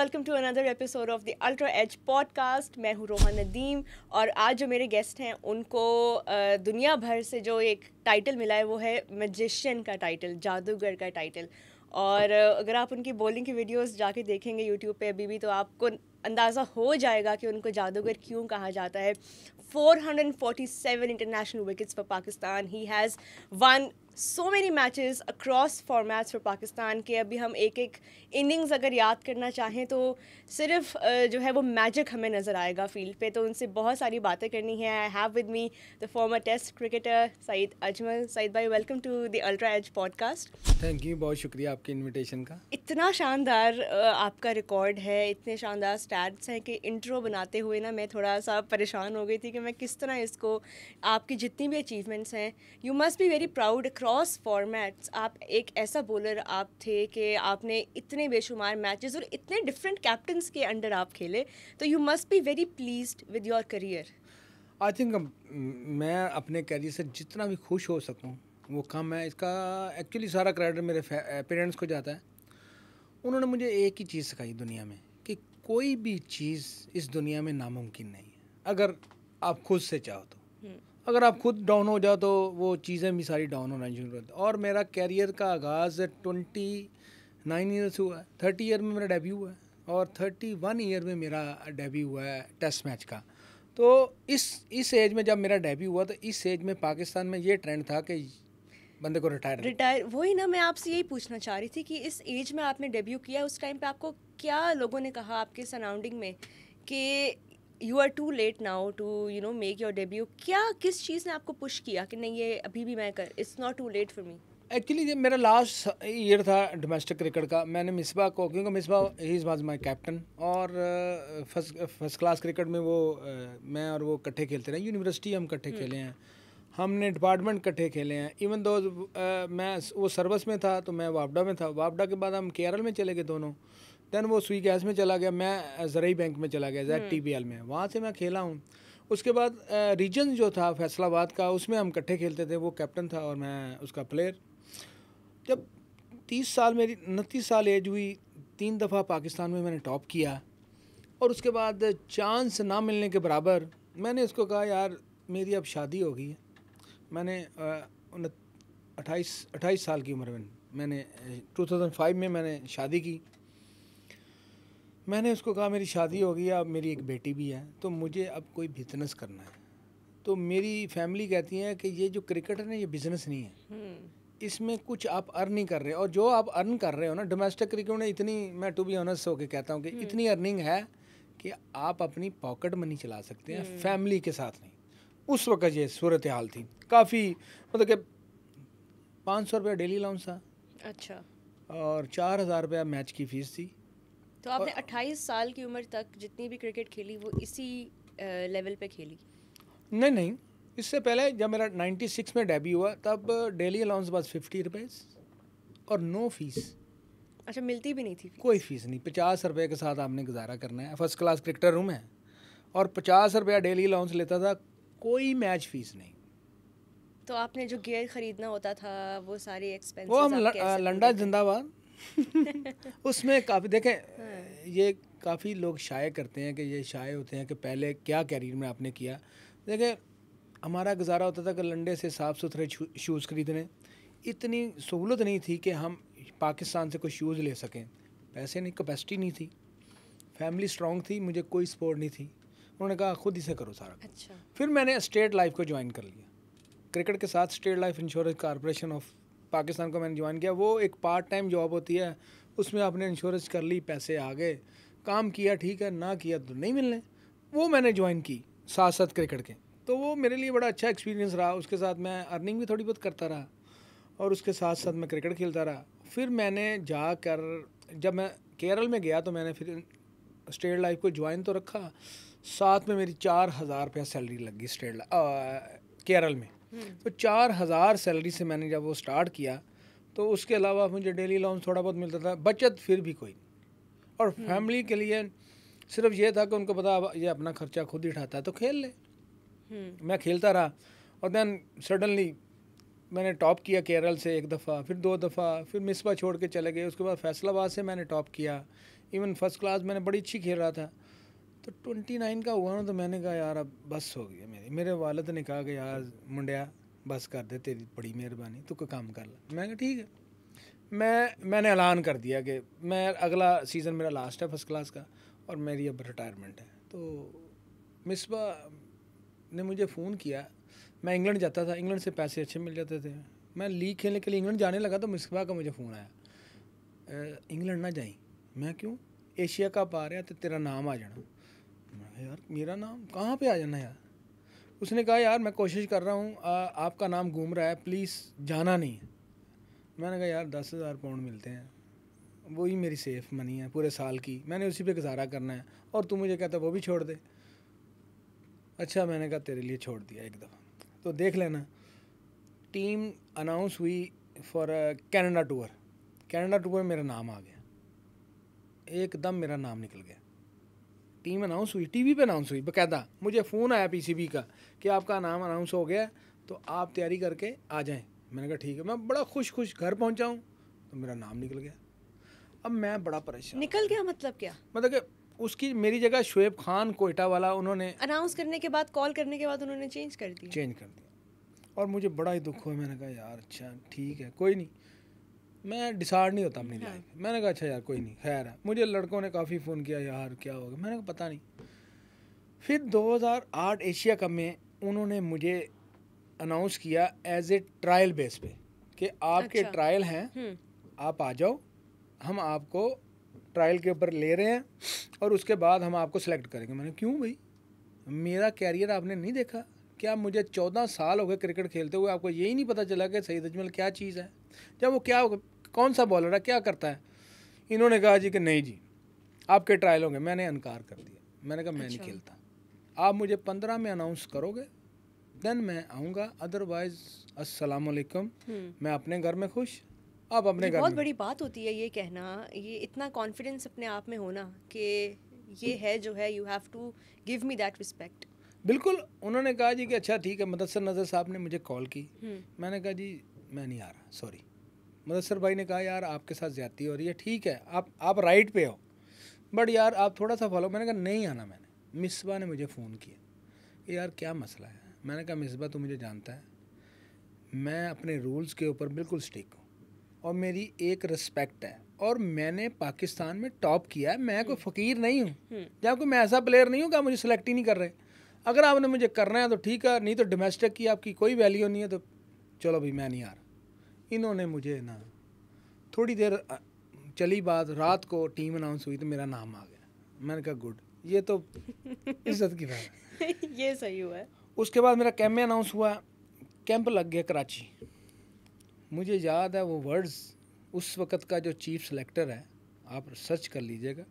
Welcome to another episode of the ultra edge podcast मैं हूँ रोहन नदीम और आज जो मेरे गेस्ट हैं उनको दुनिया भर से जो एक टाइटल मिला है वो है मजिशियन का टाइटल जादूगर का टाइटल और अगर आप उनकी बॉलिंग की वीडियोस जाके देखेंगे यूट्यूब पे अभी भी तो आपको अंदाज़ा हो जाएगा कि उनको जादूगर क्यों कहा जाता है 447 इंटरनेशनल विकेट्स पर Pakistan he has won so many matches across formats for Pakistan के अभी हम एक एक इनिंग्स अगर याद करना चाहें तो सिर्फ जो है वो मैजिक हमें नज़र आएगा फील्ड पे तो उनसे बहुत सारी बातें करनी है I have with me the former test cricketer Saeed Ajmal Saeed भाई welcome to the ultra edge podcast thank you बहुत शुक्रिया आपके इन्विटेशन का इतना शानदार आपका रिकॉर्ड है इतने शानदार स्टैट्स हैं कि इंट्रो बनाते हुए ना मैं थोड़ा सा परेशान हो गई थी कि मैं किस तरह इसको आपकी जितनी भी अचीवमेंट्स हैं you must be very proud across cross formats आप एक ऐसा बॉलर आप थे कि आपने इतने बेशुमार मैचेस और इतने डिफरेंट कैप्टन के अंडर आप खेले तो you must be very pleased with your career I think मैं अपने करियर से जितना भी खुश हो सकूँ वो कम है इसका एक्चुअली सारा क्रेडिट मेरे पेरेंट्स को जाता है उन्होंने मुझे एक ही चीज़ सिखाई दुनिया में कि कोई भी चीज़ इस दुनिया में नामुमकिन नहीं है अगर आप खुद से चाहो तो अगर आप खुद डाउन हो जाओ तो वो चीज़ें भी सारी डाउन होना शुरू होती और मेरा कैरियर का आगाज़ ट्वेंटी नाइन ईयर्स हुआ है थर्टी ईयर में मेरा डेब्यू हुआ है और थर्टी वन ईयर में मेरा डेब्यू हुआ है टेस्ट मैच का तो इस इस एज में जब मेरा डेब्यू हुआ तो इस एज में पाकिस्तान में ये ट्रेंड था कि बंदे को रिटायर रिटायर वही ना मैं आपसे यही पूछना चाह रही थी कि इस एज में आपने डेब्यू किया उस टाइम पे आपको क्या लोगों ने कहा आपके सराउंडिंग में कि you are too late now to you know make your debut क्या किस चीज़ ने आपको पुश किया कि नहीं ये अभी भी मैं कर it's not too late for me actually ये मेरा लास्ट ईयर था डोमेस्टिक क्रिकेट का मैंने मिसबा को क्योंकि Misbah he is was my captain और फर्स्ट फर्स्ट क्लास क्रिकेट में वो uh, मैं और वो इकट्ठे खेलते रहे यूनिवर्सिटी हम हम्म। इकट्ठे खेले हैं हमने डिपार्टमेंट इकट्ठे खेले हैं इवन दो मैं वो सर्विस में था तो मैं वापडा में था वापडा के बाद हम केरल में चले गए दोनों दैन वो सुई गैस में चला गया मैं ज़रूरी बैंक में चला गया जैद हम्म। टी में वहाँ से मैं खेला हूँ उसके बाद रीजन जो था फैसलाबाद का उसमें हम इकट्ठे खेलते थे वो कैप्टन था और मैं उसका प्लेयर जब तीस साल मेरी उनतीस साल एज हुई तीन दफ़ा पाकिस्तान में मैंने टॉप किया और उसके बाद चांस ना मिलने के बराबर मैंने उसको कहा यार मेरी अब शादी हो गई मैंने अट्ठाईस अट्ठाईस साल की उम्र में मैंने 2005 में मैंने शादी की मैंने उसको कहा मेरी शादी हो गई अब मेरी एक बेटी भी है तो मुझे अब कोई बिजनेस करना है तो मेरी फैमिली कहती है कि ये जो क्रिकेट है ना ये बिजनेस नहीं है हम्म। इसमें कुछ आप अर्न नहीं कर रहे और जो आप अर्न कर रहे हो ना डोमेस्टिक क्रिकेट में इतनी मैं टू बी ऑनेस्ट होकर कहता हूँ कि हम्म। इतनी अर्निंग है कि आप अपनी पॉकेट मनी चला सकते हैं फैमिली हम्म। के साथ नहीं उस वक्त ये सूरत हाल थी काफ़ी मतलब कि पाँच सौ रुपया डेली अलाउंस था अच्छा और चार हज़ार रुपया मैच की फ़ीस थी तो आपने अट्ठाईस साल की उम्र तक जितनी भी क्रिकेट खेली वो इसी लेवल पे खेली नहीं नहीं इससे पहले जब मेरा 96 में डेब्यू हुआ तब डेली अलाउंस बस फिफ्टी रुपीज़ और नो फीस अच्छा मिलती भी नहीं थी फीस। कोई फीस नहीं पचास रुपये के साथ आपने गुजारा करना है फर्स्ट क्लास क्रिकेटर रूम है और पचास रुपया डेली अलाउंस लेता था कोई मैच फीस नहीं तो आपने जो गियर खरीदना होता था वो सारे एक्सपेंस वो हम लंडा जिंदाबाद उसमें काफ़ी देखें ये काफ़ी लोग शाये करते हैं कि ये शाये होते हैं कि पहले क्या कैरियर में आपने किया देखें हमारा गुजारा होता था कि लंडे से साफ़ सुथरे शूज़ खरीदने इतनी सहूलत नहीं थी कि हम पाकिस्तान से कोई शूज़ ले सकें पैसे नहीं कैपेसिटी नहीं थी फैमिली स्ट्रॉन्ग थी मुझे कोई सपोर्ट नहीं थी उन्होंने कहा खुद ही से करो सारा अच्छा। फिर मैंने स्टेट लाइफ को ज्वाइन कर लिया क्रिकेट के साथ state life insurance corporation of Pakistan को मैंने ज्वाइन किया वो एक पार्ट टाइम जॉब होती है उसमें आपने इंश्योरेंस कर ली पैसे आ गए काम किया ठीक है ना किया तो नहीं मिलने वो मैंने ज्वाइन की साथ साथ क्रिकेट के तो वो मेरे लिए बड़ा अच्छा एक्सपीरियंस रहा उसके साथ मैं अर्निंग भी थोड़ी बहुत करता रहा और उसके साथ साथ मैं क्रिकेट खेलता रहा फिर मैंने जाकर जब मैं केरल में गया तो मैंने फिर स्टेट लाइफ को ज्वाइन तो रखा साथ में मेरी चार हज़ार रुपया सैलरी लगी स्टेट केरल में तो चार हज़ार सैलरी से मैंने जब वो स्टार्ट किया तो उसके अलावा मुझे डेली अलाउंस थोड़ा बहुत मिलता था बचत फिर भी कोई और हम्म। फैमिली के लिए सिर्फ ये था कि उनको पता ये अपना खर्चा खुद ही उठाता है तो खेल ले हम्म। मैं खेलता रहा और दैन सडनली मैंने टॉप किया केरल से एक दफ़ा फिर दो दफ़ा फिर मिसबा छोड़ के चले गए उसके बाद फैसलाबाद से मैंने टॉप किया इवन फर्स्ट क्लास मैंने बड़ी अच्छी खेल रहा था तो ट्वेंटी नाइन का हुआ ना तो मैंने कहा यार अब बस हो गई मेरी मेरे वालद ने कहा कि यार मुंडिया बस कर दे तेरी बड़ी मेहरबानी तू काम कर ला मैं कहा ठीक है मैं मैंने ऐलान कर दिया कि मैं अगला सीज़न मेरा लास्ट है फर्स्ट क्लास का और मेरी अब रिटायरमेंट है तो मिसबा ने मुझे फ़ोन किया मैं इंग्लैंड जाता था इंग्लैंड से पैसे अच्छे मिल जाते थे मैं लीग खेलने के लिए इंग्लैंड जाने लगा तो मिसबा का मुझे फ़ोन आया इंग्लैंड ना जाई मैं क्यों एशिया कप आ रहा तो तेरा नाम आ जाना यार मेरा नाम कहाँ पे आ जाना यार उसने कहा यार मैं कोशिश कर रहा हूँ आपका नाम घूम रहा है प्लीज़ जाना नहीं मैंने कहा यार दस हज़ार पाउंड मिलते हैं वही मेरी सेफ मनी है पूरे साल की मैंने उसी पे गुजारा करना है और तू मुझे कहता वो भी छोड़ दे अच्छा मैंने कहा तेरे लिए छोड़ दिया एक दफ़ा तो देख लेना टीम अनाउंस हुई for Canada tour Canada tour मेरा नाम आ गया एकदम मेरा नाम निकल गया टीम अनाउंस हुई टीवी पे अनाउंस हुई बकायदा मुझे फ़ोन आया पीसीबी का कि आपका नाम अनाउंस हो गया तो आप तैयारी करके आ जाएं मैंने कहा ठीक है मैं बड़ा खुश खुश घर पहुंचा हूं तो मेरा नाम निकल गया अब मैं बड़ा परेशान निकल गया मतलब क्या मतलब कि उसकी मेरी जगह शुएब खान कोयटा वाला उन्होंने अनाउंस करने के बाद कॉल करने के बाद उन्होंने चेंज कर दिया चेंज कर दिया और मुझे बड़ा ही दुख हुआ मैंने कहा यार अच्छा ठीक है कोई नहीं मैं डिसाइड नहीं होता अपनी लाइफ हाँ। मैंने कहा अच्छा यार कोई नहीं खैर है मुझे लड़कों ने काफ़ी फ़ोन किया यार क्या होगा मैंने कहा पता नहीं फिर 2008 एशिया कप में उन्होंने मुझे अनाउंस किया एज ए ट्रायल बेस पे कि आपके अच्छा। ट्रायल हैं हम्म। आप आ जाओ हम आपको ट्रायल के ऊपर ले रहे हैं और उसके बाद हम आपको सेलेक्ट करेंगे मैंने क्यों भाई मेरा कैरियर आपने नहीं देखा क्या मुझे चौदह साल हो गए क्रिकेट खेलते हुए आपको यही नहीं पता चला कि सईद अजमल क्या चीज़ है जब वो क्या कौन सा बॉलर है क्या करता है इन्होंने कहा जी कि नहीं जी आपके ट्रायल होंगे मैंने इनकार कर दिया मैंने कहा मैं अच्छा। नहीं खेलता आप मुझे पंद्रह में अनाउंस करोगे देन मैं आऊँगा अदरवाइज अस्सलाम हम्म। मैं अपने घर में खुश आप अपने घर बहुत बड़ी बात होती है ये कहना ये इतना कॉन्फिडेंस अपने आप में होना कि ये हम्म। है जो है you have to give me that respect बिल्कुल उन्होंने कहा जी कि अच्छा ठीक है मदसर नज़र साहब ने मुझे कॉल की हम्म। मैंने कहा जी मैं नहीं आ रहा सॉरी मदसर भाई ने कहा यार आपके साथ ज्यादा हो रही है ठीक है आप आप राइट पे हो बट यार आप थोड़ा सा फॉलो मैंने कहा नहीं आना मैंने मिसबा ने मुझे फ़ोन किया यार क्या मसला है मैंने कहा मिसबा तो मुझे जानता है मैं अपने रूल्स के ऊपर बिल्कुल स्टिक हूँ और मेरी एक रिस्पेक्ट है और मैंने पाकिस्तान में टॉप किया है मैं कोई हम्म। फ़कीर नहीं हूँ हम्म। या कोई मैं ऐसा प्लेयर नहीं हूँ क्या मुझे सेलेक्ट ही नहीं कर रहे अगर आपने मुझे करना है तो ठीक है नहीं तो डोमेस्टिक की आपकी कोई वैल्यू नहीं है तो चलो भाई मैं नहीं आ रहा इन्होंने मुझे ना थोड़ी देर चली बात रात को टीम अनाउंस हुई तो मेरा नाम आ गया मैंने कहा गुड ये तो इज्जत की बात ये सही हुआ है उसके बाद मेरा कैम्प में अनाउंस हुआ कैंप लग गया कराची मुझे याद है वो वर्ड्स उस वक्त का जो चीफ सेलेक्टर है आप सर्च कर लीजिएगा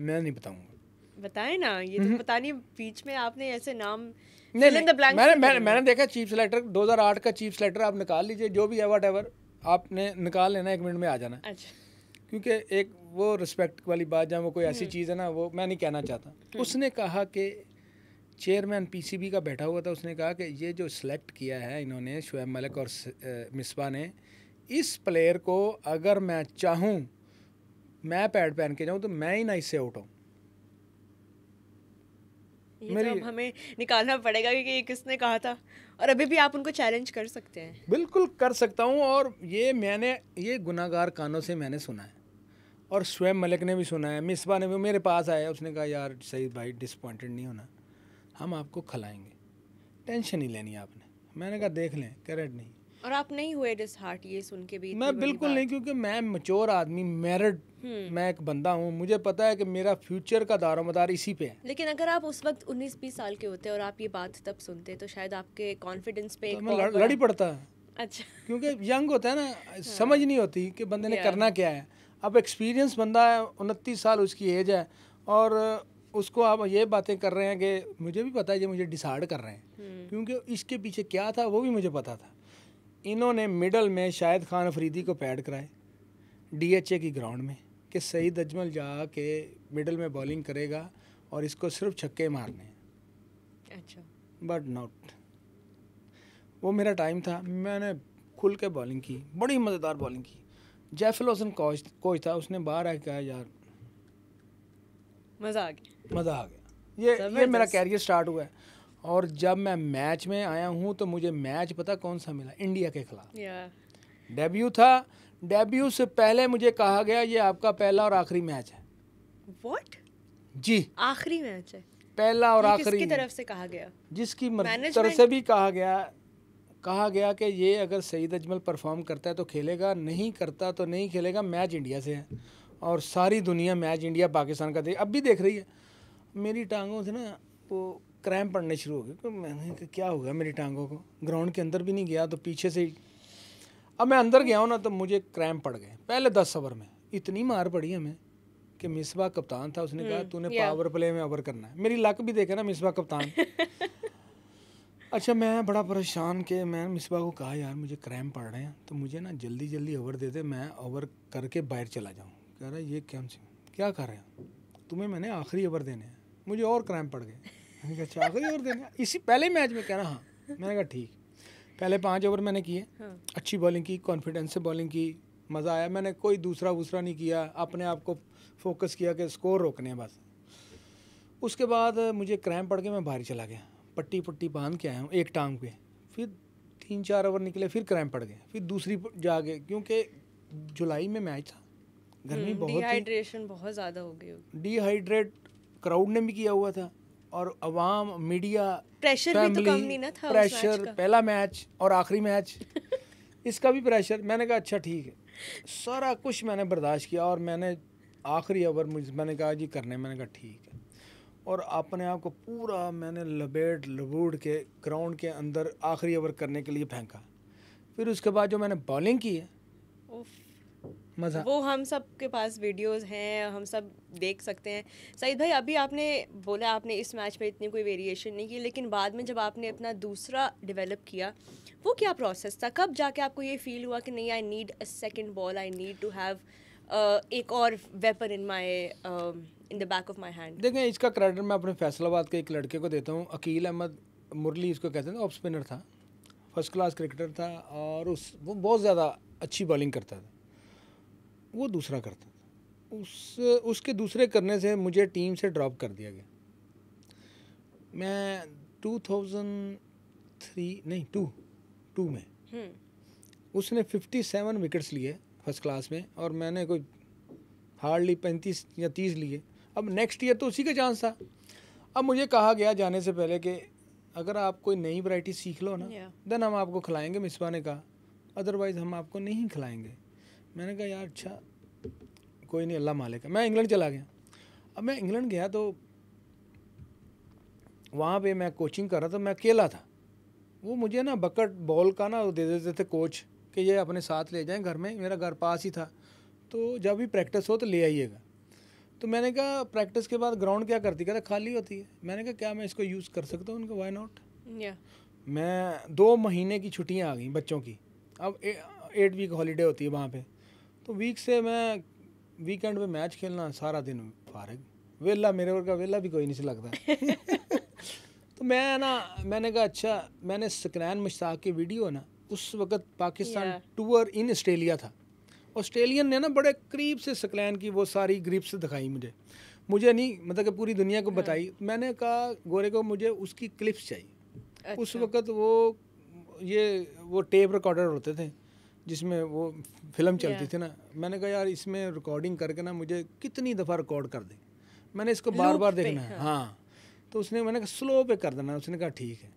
मैं नहीं बताऊंगा बताए ना ये तो पता नहीं बीच में आपने ऐसे नाम नहीं, नहीं मैंने मैंने मैंने देखा चीफ सेलेक्टर 2008 का चीफ सेलेक्टर आप निकाल लीजिए जो भी है वट एवर आपने निकाल लेना एक मिनट में आ जाना अच्छा क्योंकि एक वो रिस्पेक्ट वाली बात जहाँ वो कोई ऐसी हम्म। चीज़ है ना वो मैं नहीं कहना चाहता हम्म। उसने कहा कि चेयरमैन पीसीबी का बैठा हुआ था उसने कहा कि ये जो सिलेक्ट किया है इन्होंने शुएब मलिक और मिसबा ने इस प्लेयर को अगर मैं चाहूँ मैं पैड पहन के जाऊँ तो मैं ही ना इससे आउट हूँ ये तो अब हमें निकालना पड़ेगा कि ये किसने कहा था और अभी भी आप उनको चैलेंज कर सकते हैं बिल्कुल कर सकता हूँ और ये मैंने ये गुनागार कानों से मैंने सुना है और स्वयं मलिक ने भी सुना है मिसबा ने भी मेरे पास आया उसने कहा यार सही भाई डिसपॉइंटेड नहीं होना हम आपको खिलाएंगे टेंशन ही लेनी आपने मैंने कहा देख लें करेट नहीं और आप नहीं हुए डिस हार्ट ये सुन के भी मैं बिल्कुल नहीं क्योंकि मैं मचोर आदमी मैरिड हम्म। मैं एक बंदा हूँ मुझे पता है कि मेरा फ्यूचर का मदार इसी पे है लेकिन अगर आप उस वक्त 19-20 साल के होते और आप ये बात तब सुनते तो शायद आपके कॉन्फिडेंस पे तो लड़ी पड़ता है अच्छा क्योंकि यंग होता है ना हाँ। समझ नहीं होती कि बंदे ने करना क्या है अब एक्सपीरियंस बंदा है उनतीस साल उसकी एज है और उसको आप ये बातें कर रहे हैं कि मुझे भी पता है ये मुझे डिसाइड कर रहे हैं हम्म। क्योंकि इसके पीछे क्या था वो भी मुझे पता था इन्होंने मिडल में शाहिद खान अफरीदी को पैड कराए डीएचए की ग्राउंड में कि सईद अजमल जा के मिडल में बॉलिंग करेगा और इसको सिर्फ छक्के मारने अच्छा बट नॉट वो मेरा टाइम था मैंने खुल के बॉलिंग की बड़ी मज़ेदार बॉलिंग की जैफल कोच कोच था उसने बाहर आके कहा यार मज़ा आ गया मज़ा आ गया ये ये मेरा कैरियर स्टार्ट हुआ है और जब मैं मैच में आया हूँ तो मुझे मैच पता कौन सा मिला इंडिया के खिलाफ डेब्यू था डेब्यू से पहले मुझे कहा गया ये आपका पहला और आखिरी मैच है व्हाट जी आखिरी मैच है पहला और आखिरी किसकी तरफ से कहा गया जिसकी तरफ से भी कहा गया कहा गया कि ये अगर सईद अजमल परफॉर्म करता है तो खेलेगा नहीं करता तो नहीं खेलेगा मैच इंडिया से है और सारी दुनिया मैच इंडिया पाकिस्तान का देख अब भी देख रही है मेरी टांगों से ना वो क्रैम पड़ने शुरू हो गए तो मैंने कहा क्या हो गया मेरी टांगों को ग्राउंड के अंदर भी नहीं गया तो पीछे से अब मैं अंदर गया हूँ ना तो मुझे क्रैम पड़ गए पहले दस ओवर में इतनी मार पड़ी हमें कि मिसबा कप्तान था उसने कहा हम्म, तूने पावर प्ले में ओवर करना है मेरी लक भी देखे ना मिसबा कप्तान अच्छा मैं बड़ा परेशान के मैं मिसबा को कहा यार मुझे क्रैम पड़ रहे हैं तो मुझे ना जल्दी जल्दी ओवर दे दे मैं ओवर करके बाहर चला जाऊँ कह रहा ये क्या क्या कर रहे हैं तुम्हें मैंने आखिरी ओवर देने हैं मुझे और क्रैम पड़ गए मैंने कहा आखिरी ओवर देने इसी पहले मैच में कह रहा हाँ मैंने कहा ठीक पहले पाँच ओवर मैंने किए हाँ। अच्छी बॉलिंग की कॉन्फिडेंस से बॉलिंग की मज़ा आया मैंने कोई दूसरा वूसरा नहीं किया अपने आप को फोकस किया कि स्कोर रोकने बस उसके बाद मुझे क्रैम पड़ के मैं बाहर चला गया पट्टी पट्टी बांध के आया हूँ एक टांग पे फिर तीन चार ओवर निकले फिर क्रैम पड़ गए फिर दूसरी जा गए क्योंकि जुलाई में मैच था गर्मी हम्म, बहुत डिहाइड्रेशन बहुत ज़्यादा हो गई डिहाइड्रेट क्राउड ने भी किया हुआ था और अवाम मीडिया प्रेशर भी तो कम नहीं ना था प्रेशर पहला मैच और आखिरी मैच इसका भी प्रेशर मैंने कहा अच्छा ठीक है सारा कुछ मैंने बर्दाश्त किया और मैंने आखिरी ओवर मुझे मैंने कहा जी करने मैंने कहा ठीक है और अपने आप को पूरा मैंने लबेट लबूड के ग्राउंड के अंदर आखिरी ओवर करने के लिए फेंका फिर उसके बाद जो मैंने बॉलिंग की है मजा वो हम सब के पास वीडियोस हैं हम सब देख सकते हैं सईद भाई अभी आपने बोला आपने इस मैच में इतनी कोई वेरिएशन नहीं की लेकिन बाद में जब आपने अपना दूसरा डेवलप किया वो क्या प्रोसेस था कब जाके आपको ये फील हुआ कि नहीं I need a second ball I need to have एक और weapon in my in the back of my hand देखें इसका क्रेडिट मैं अपने फैसलाबाद के एक लड़के को देता हूँ अकील अहमद मुरली इसको कहते हैं ऑफ स्पिनर था फर्स्ट क्लास क्रिकेटर था और उस वो बहुत ज़्यादा अच्छी बॉलिंग करता था वो दूसरा करता था उस उसके दूसरे करने से मुझे टीम से ड्रॉप कर दिया गया मैं 2003 नहीं टू टू में हम्म। उसने 57 विकेट्स लिए फर्स्ट क्लास में और मैंने कोई हार्डली पैंतीस या तीस लिए अब नेक्स्ट ईयर तो उसी का चांस था अब मुझे कहा गया जाने से पहले कि अगर आप कोई नई वैरायटी सीख लो ना देन हम आपको खिलाएंगे मिसबा ने कहा अदरवाइज़ हम आपको नहीं खिलाएंगे मैंने कहा यार अच्छा कोई नहीं अल्लाह मालिक है मैं इंग्लैंड चला गया अब मैं इंग्लैंड गया तो वहाँ पे मैं कोचिंग कर रहा था मैं अकेला था वो मुझे ना बकट बॉल का ना दे देते थे कोच कि ये अपने साथ ले जाएं घर में मेरा घर पास ही था तो जब भी प्रैक्टिस हो तो ले आइएगा तो मैंने कहा प्रैक्टिस के बाद ग्राउंड क्या करती कहते खाली होती है मैंने कहा क्या मैं इसको यूज़ कर सकता हूँ उनका वाई नॉट मैं दो महीने की छुट्टियाँ आ गई बच्चों की अब ए, एट वीक हॉलीडे होती है वहाँ पर तो वीक से मैं वीकेंड में मैच खेलना सारा दिन फारग वेला मेरे वर्ग का वेला भी कोई नहीं से लगता तो मैं ना मैंने कहा अच्छा मैंने स्क्रैन मुश्ताक की वीडियो ना उस वक्त पाकिस्तान टूर इन ऑस्ट्रेलिया था ऑस्ट्रेलियन ने ना बड़े करीब से सकलैन की वो सारी ग्रिप्स दिखाई मुझे मुझे नहीं मतलब कि पूरी दुनिया को हाँ। बताई मैंने कहा गोरे को मुझे उसकी क्लिप्स चाहिए अच्छा। उस वक्त वो ये वो टेप रिकॉर्डर होते थे जिसमें वो फिल्म चलती थी ना मैंने कहा यार इसमें रिकॉर्डिंग करके ना मुझे कितनी दफ़ा रिकॉर्ड कर दे मैंने इसको बार बार देखना है हाँ।, हाँ तो उसने मैंने कहा स्लो पे कर देना उसने कहा ठीक है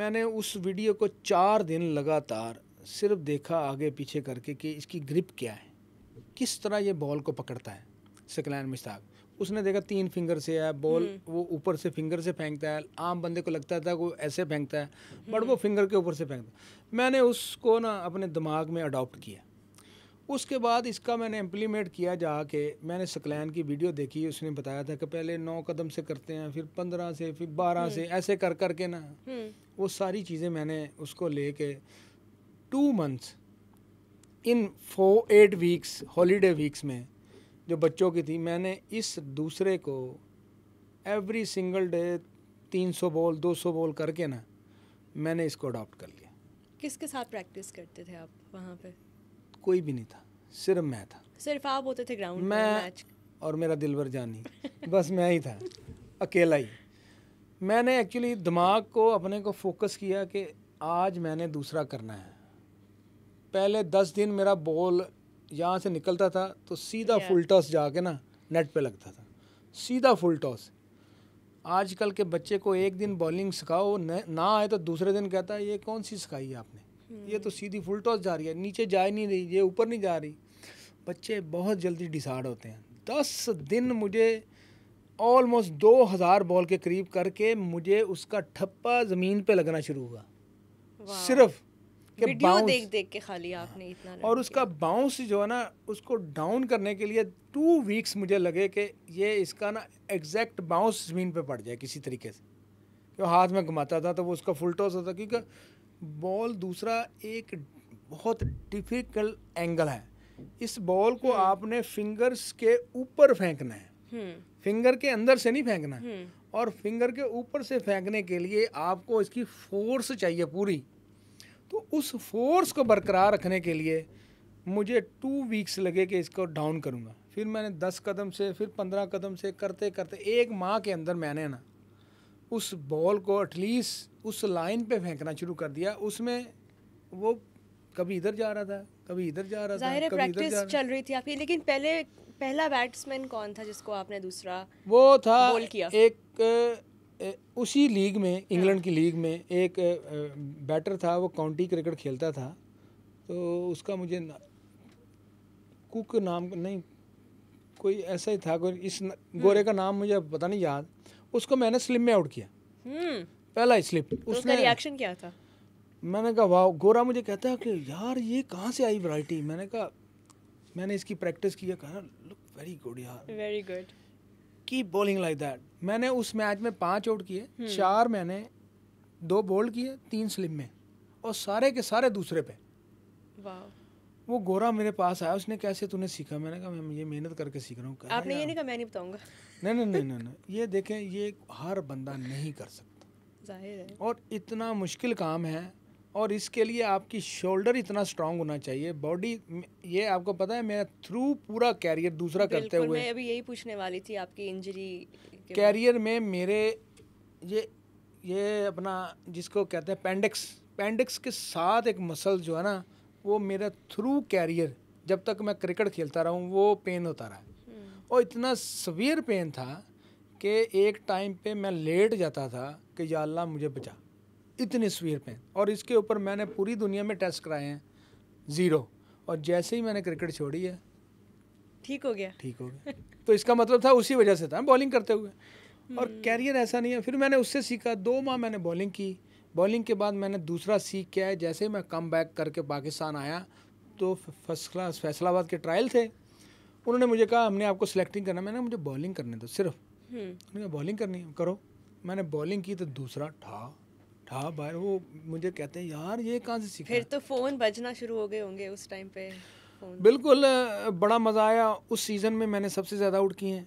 मैंने उस वीडियो को चार दिन लगातार सिर्फ देखा आगे पीछे करके कि इसकी ग्रिप क्या है किस तरह ये बॉल को पकड़ता है सकलैन मिश्ताक उसने देखा तीन फिंगर से है बॉल हम्म। वो ऊपर से फिंगर से फेंकता है आम बंदे को लगता था वो ऐसे फेंकता है बट वो फिंगर हम्म। के ऊपर से फेंकता है मैंने उसको ना अपने दिमाग में अडॉप्ट किया उसके बाद इसका मैंने इम्प्लीमेंट किया जाके मैंने सकलैन की वीडियो देखी उसने बताया था कि पहले नौ कदम से करते हैं फिर पंद्रह से फिर बारह से हम्म। ऐसे कर कर के ना वो सारी चीज़ें मैंने उसको ले कर two months in four eight weeks holiday weeks में जो बच्चों की थी मैंने इस दूसरे को every single day 300 ball 200 ball करके ना मैंने इसको अडॉप्ट कर लिया किसके साथ प्रैक्टिस करते थे आप वहाँ पे कोई भी नहीं था सिर्फ मैं था सिर्फ आप होते थे ग्राउंड मैं मैच और मेरा दिलवर जानी बस मैं ही था अकेला ही मैंने एक्चुअली दिमाग को अपने को फोकस किया कि आज मैंने दूसरा करना है पहले दस दिन मेरा बॉल यहाँ से निकलता था तो सीधा फुल टॉस जाके ना नेट पे लगता था सीधा फुल टॉस आजकल के बच्चे को एक दिन बॉलिंग सिखाओ ना आए तो दूसरे दिन कहता है ये कौन सी सिखाई है आपने hmm. ये तो सीधी फुल टॉस जा रही है नीचे जा ही नहीं रही ये ऊपर नहीं जा रही बच्चे बहुत जल्दी डिसाइड होते हैं दस दिन मुझे ऑलमोस्ट दो हज़ार बॉल के करीब करके मुझे उसका ठप्पा ज़मीन पे लगना शुरू हुआ सिर्फ के बाउंस देख देख के खाली आपने इतना और उसका बाउंस जो है ना उसको डाउन करने के लिए टू वीक्स मुझे लगे कि ये इसका ना एग्जैक्ट बाउंस ज़मीन पे पड़ जाए किसी तरीके से क्यों हाथ में घुमाता था तो वो उसका फुल टॉस होता क्योंकि बॉल दूसरा एक बहुत डिफ़िकल्ट एंगल है इस बॉल को हम्म। आपने फिंगर्स के ऊपर फेंकना है फिंगर हम्म। के अंदर से नहीं फेंकना हम्म। और फिंगर के ऊपर से फेंकने के लिए आपको इसकी फोर्स चाहिए पूरी तो उस फोर्स को बरकरार रखने के लिए मुझे टू वीक्स लगे कि इसको डाउन करूँगा फिर मैंने दस कदम से फिर पंद्रह कदम से करते करते एक माह के अंदर मैंने ना उस बॉल को एटलीस्ट उस लाइन पे फेंकना शुरू कर दिया उसमें वो कभी इधर जा रहा था कभी इधर जा रहा था कभी इधर जा रहा चल रही थी आपकी लेकिन पहले पहला बैट्समैन कौन था जिसको आपने दूसरा वो था बोल किया एक उसी लीग में हाँ। इंग्लैंड की लीग में एक बैटर था वो काउंटी क्रिकेट खेलता था तो उसका मुझे ना, कुक नाम नहीं कोई ऐसा ही था कोई इस हम्म। गोरे का नाम मुझे पता नहीं याद उसको मैंने स्लिप में आउट किया हम्म। पहला ही स्लिप तो उसने रिएक्शन क्या था मैंने कहा वाह गोरा मुझे कहता है कि यार ये कहाँ से आई वैरायटी मैंने कहा मैंने इसकी प्रैक्टिस की कहा लुक वेरी गुड यार very good keep bowling like that मैंने उस मैच में पांच आउट किए हम्म। चार मैंने दो बोल्ड किए तीन स्लिम में और सारे के सारे दूसरे पे वो गोरा मेरे पास आया उसने कैसे तूने सीखा मैंने कहा मैं ये मेहनत करके सीख रहा हूँ आपने ये नहीं कहा मैं नहीं बताऊंगा नहीं नहीं नहीं नहीं ये देखें ये हर बंदा नहीं कर सकता जाहिर है और इतना मुश्किल काम है और इसके लिए आपकी शोल्डर इतना स्ट्रांग होना चाहिए बॉडी ये आपको पता है मैं थ्रू पूरा कैरियर दूसरा करते हुए मैं अभी यही पूछने वाली थी आपकी इंजरी कैरियर में मेरे ये ये अपना जिसको कहते हैं पेंडिक्स पेंडिक्स के साथ एक मसल जो है ना वो मेरा थ्रू कैरियर जब तक मैं क्रिकेट खेलता रहा हूँ वो पेन होता रहा हम्म। और इतना सवियर पेन था कि एक टाइम पे मैं लेट जाता था कि या अल्लाह मुझे बचा इतने स्वीर पे और इसके ऊपर मैंने पूरी दुनिया में टेस्ट कराए हैं ज़ीरो और जैसे ही मैंने क्रिकेट छोड़ी है ठीक हो गया ठीक हो गया तो इसका मतलब था उसी वजह से था बॉलिंग करते हुए और कैरियर हम्म। ऐसा नहीं है फिर मैंने उससे सीखा दो माह मैंने बॉलिंग की बॉलिंग के बाद मैंने दूसरा सीख किया है जैसे ही मैं कम बैक करके पाकिस्तान आया तो फर्स्ट क्लास फैसलाबाद के ट्रायल थे उन्होंने मुझे कहा हमने आपको सिलेक्टिंग करना मैंने मुझे बॉलिंग करने दो सिर्फ बॉलिंग हम्म। करनी करो मैंने बॉलिंग की तो दूसरा ठा हाँ बाहर वो मुझे कहते हैं यार ये कहाँ से सीखा फिर तो फ़ोन बजना शुरू हो गए होंगे उस टाइम पे बिल्कुल बड़ा मज़ा आया उस सीज़न में मैंने सबसे ज़्यादा आउट किए हैं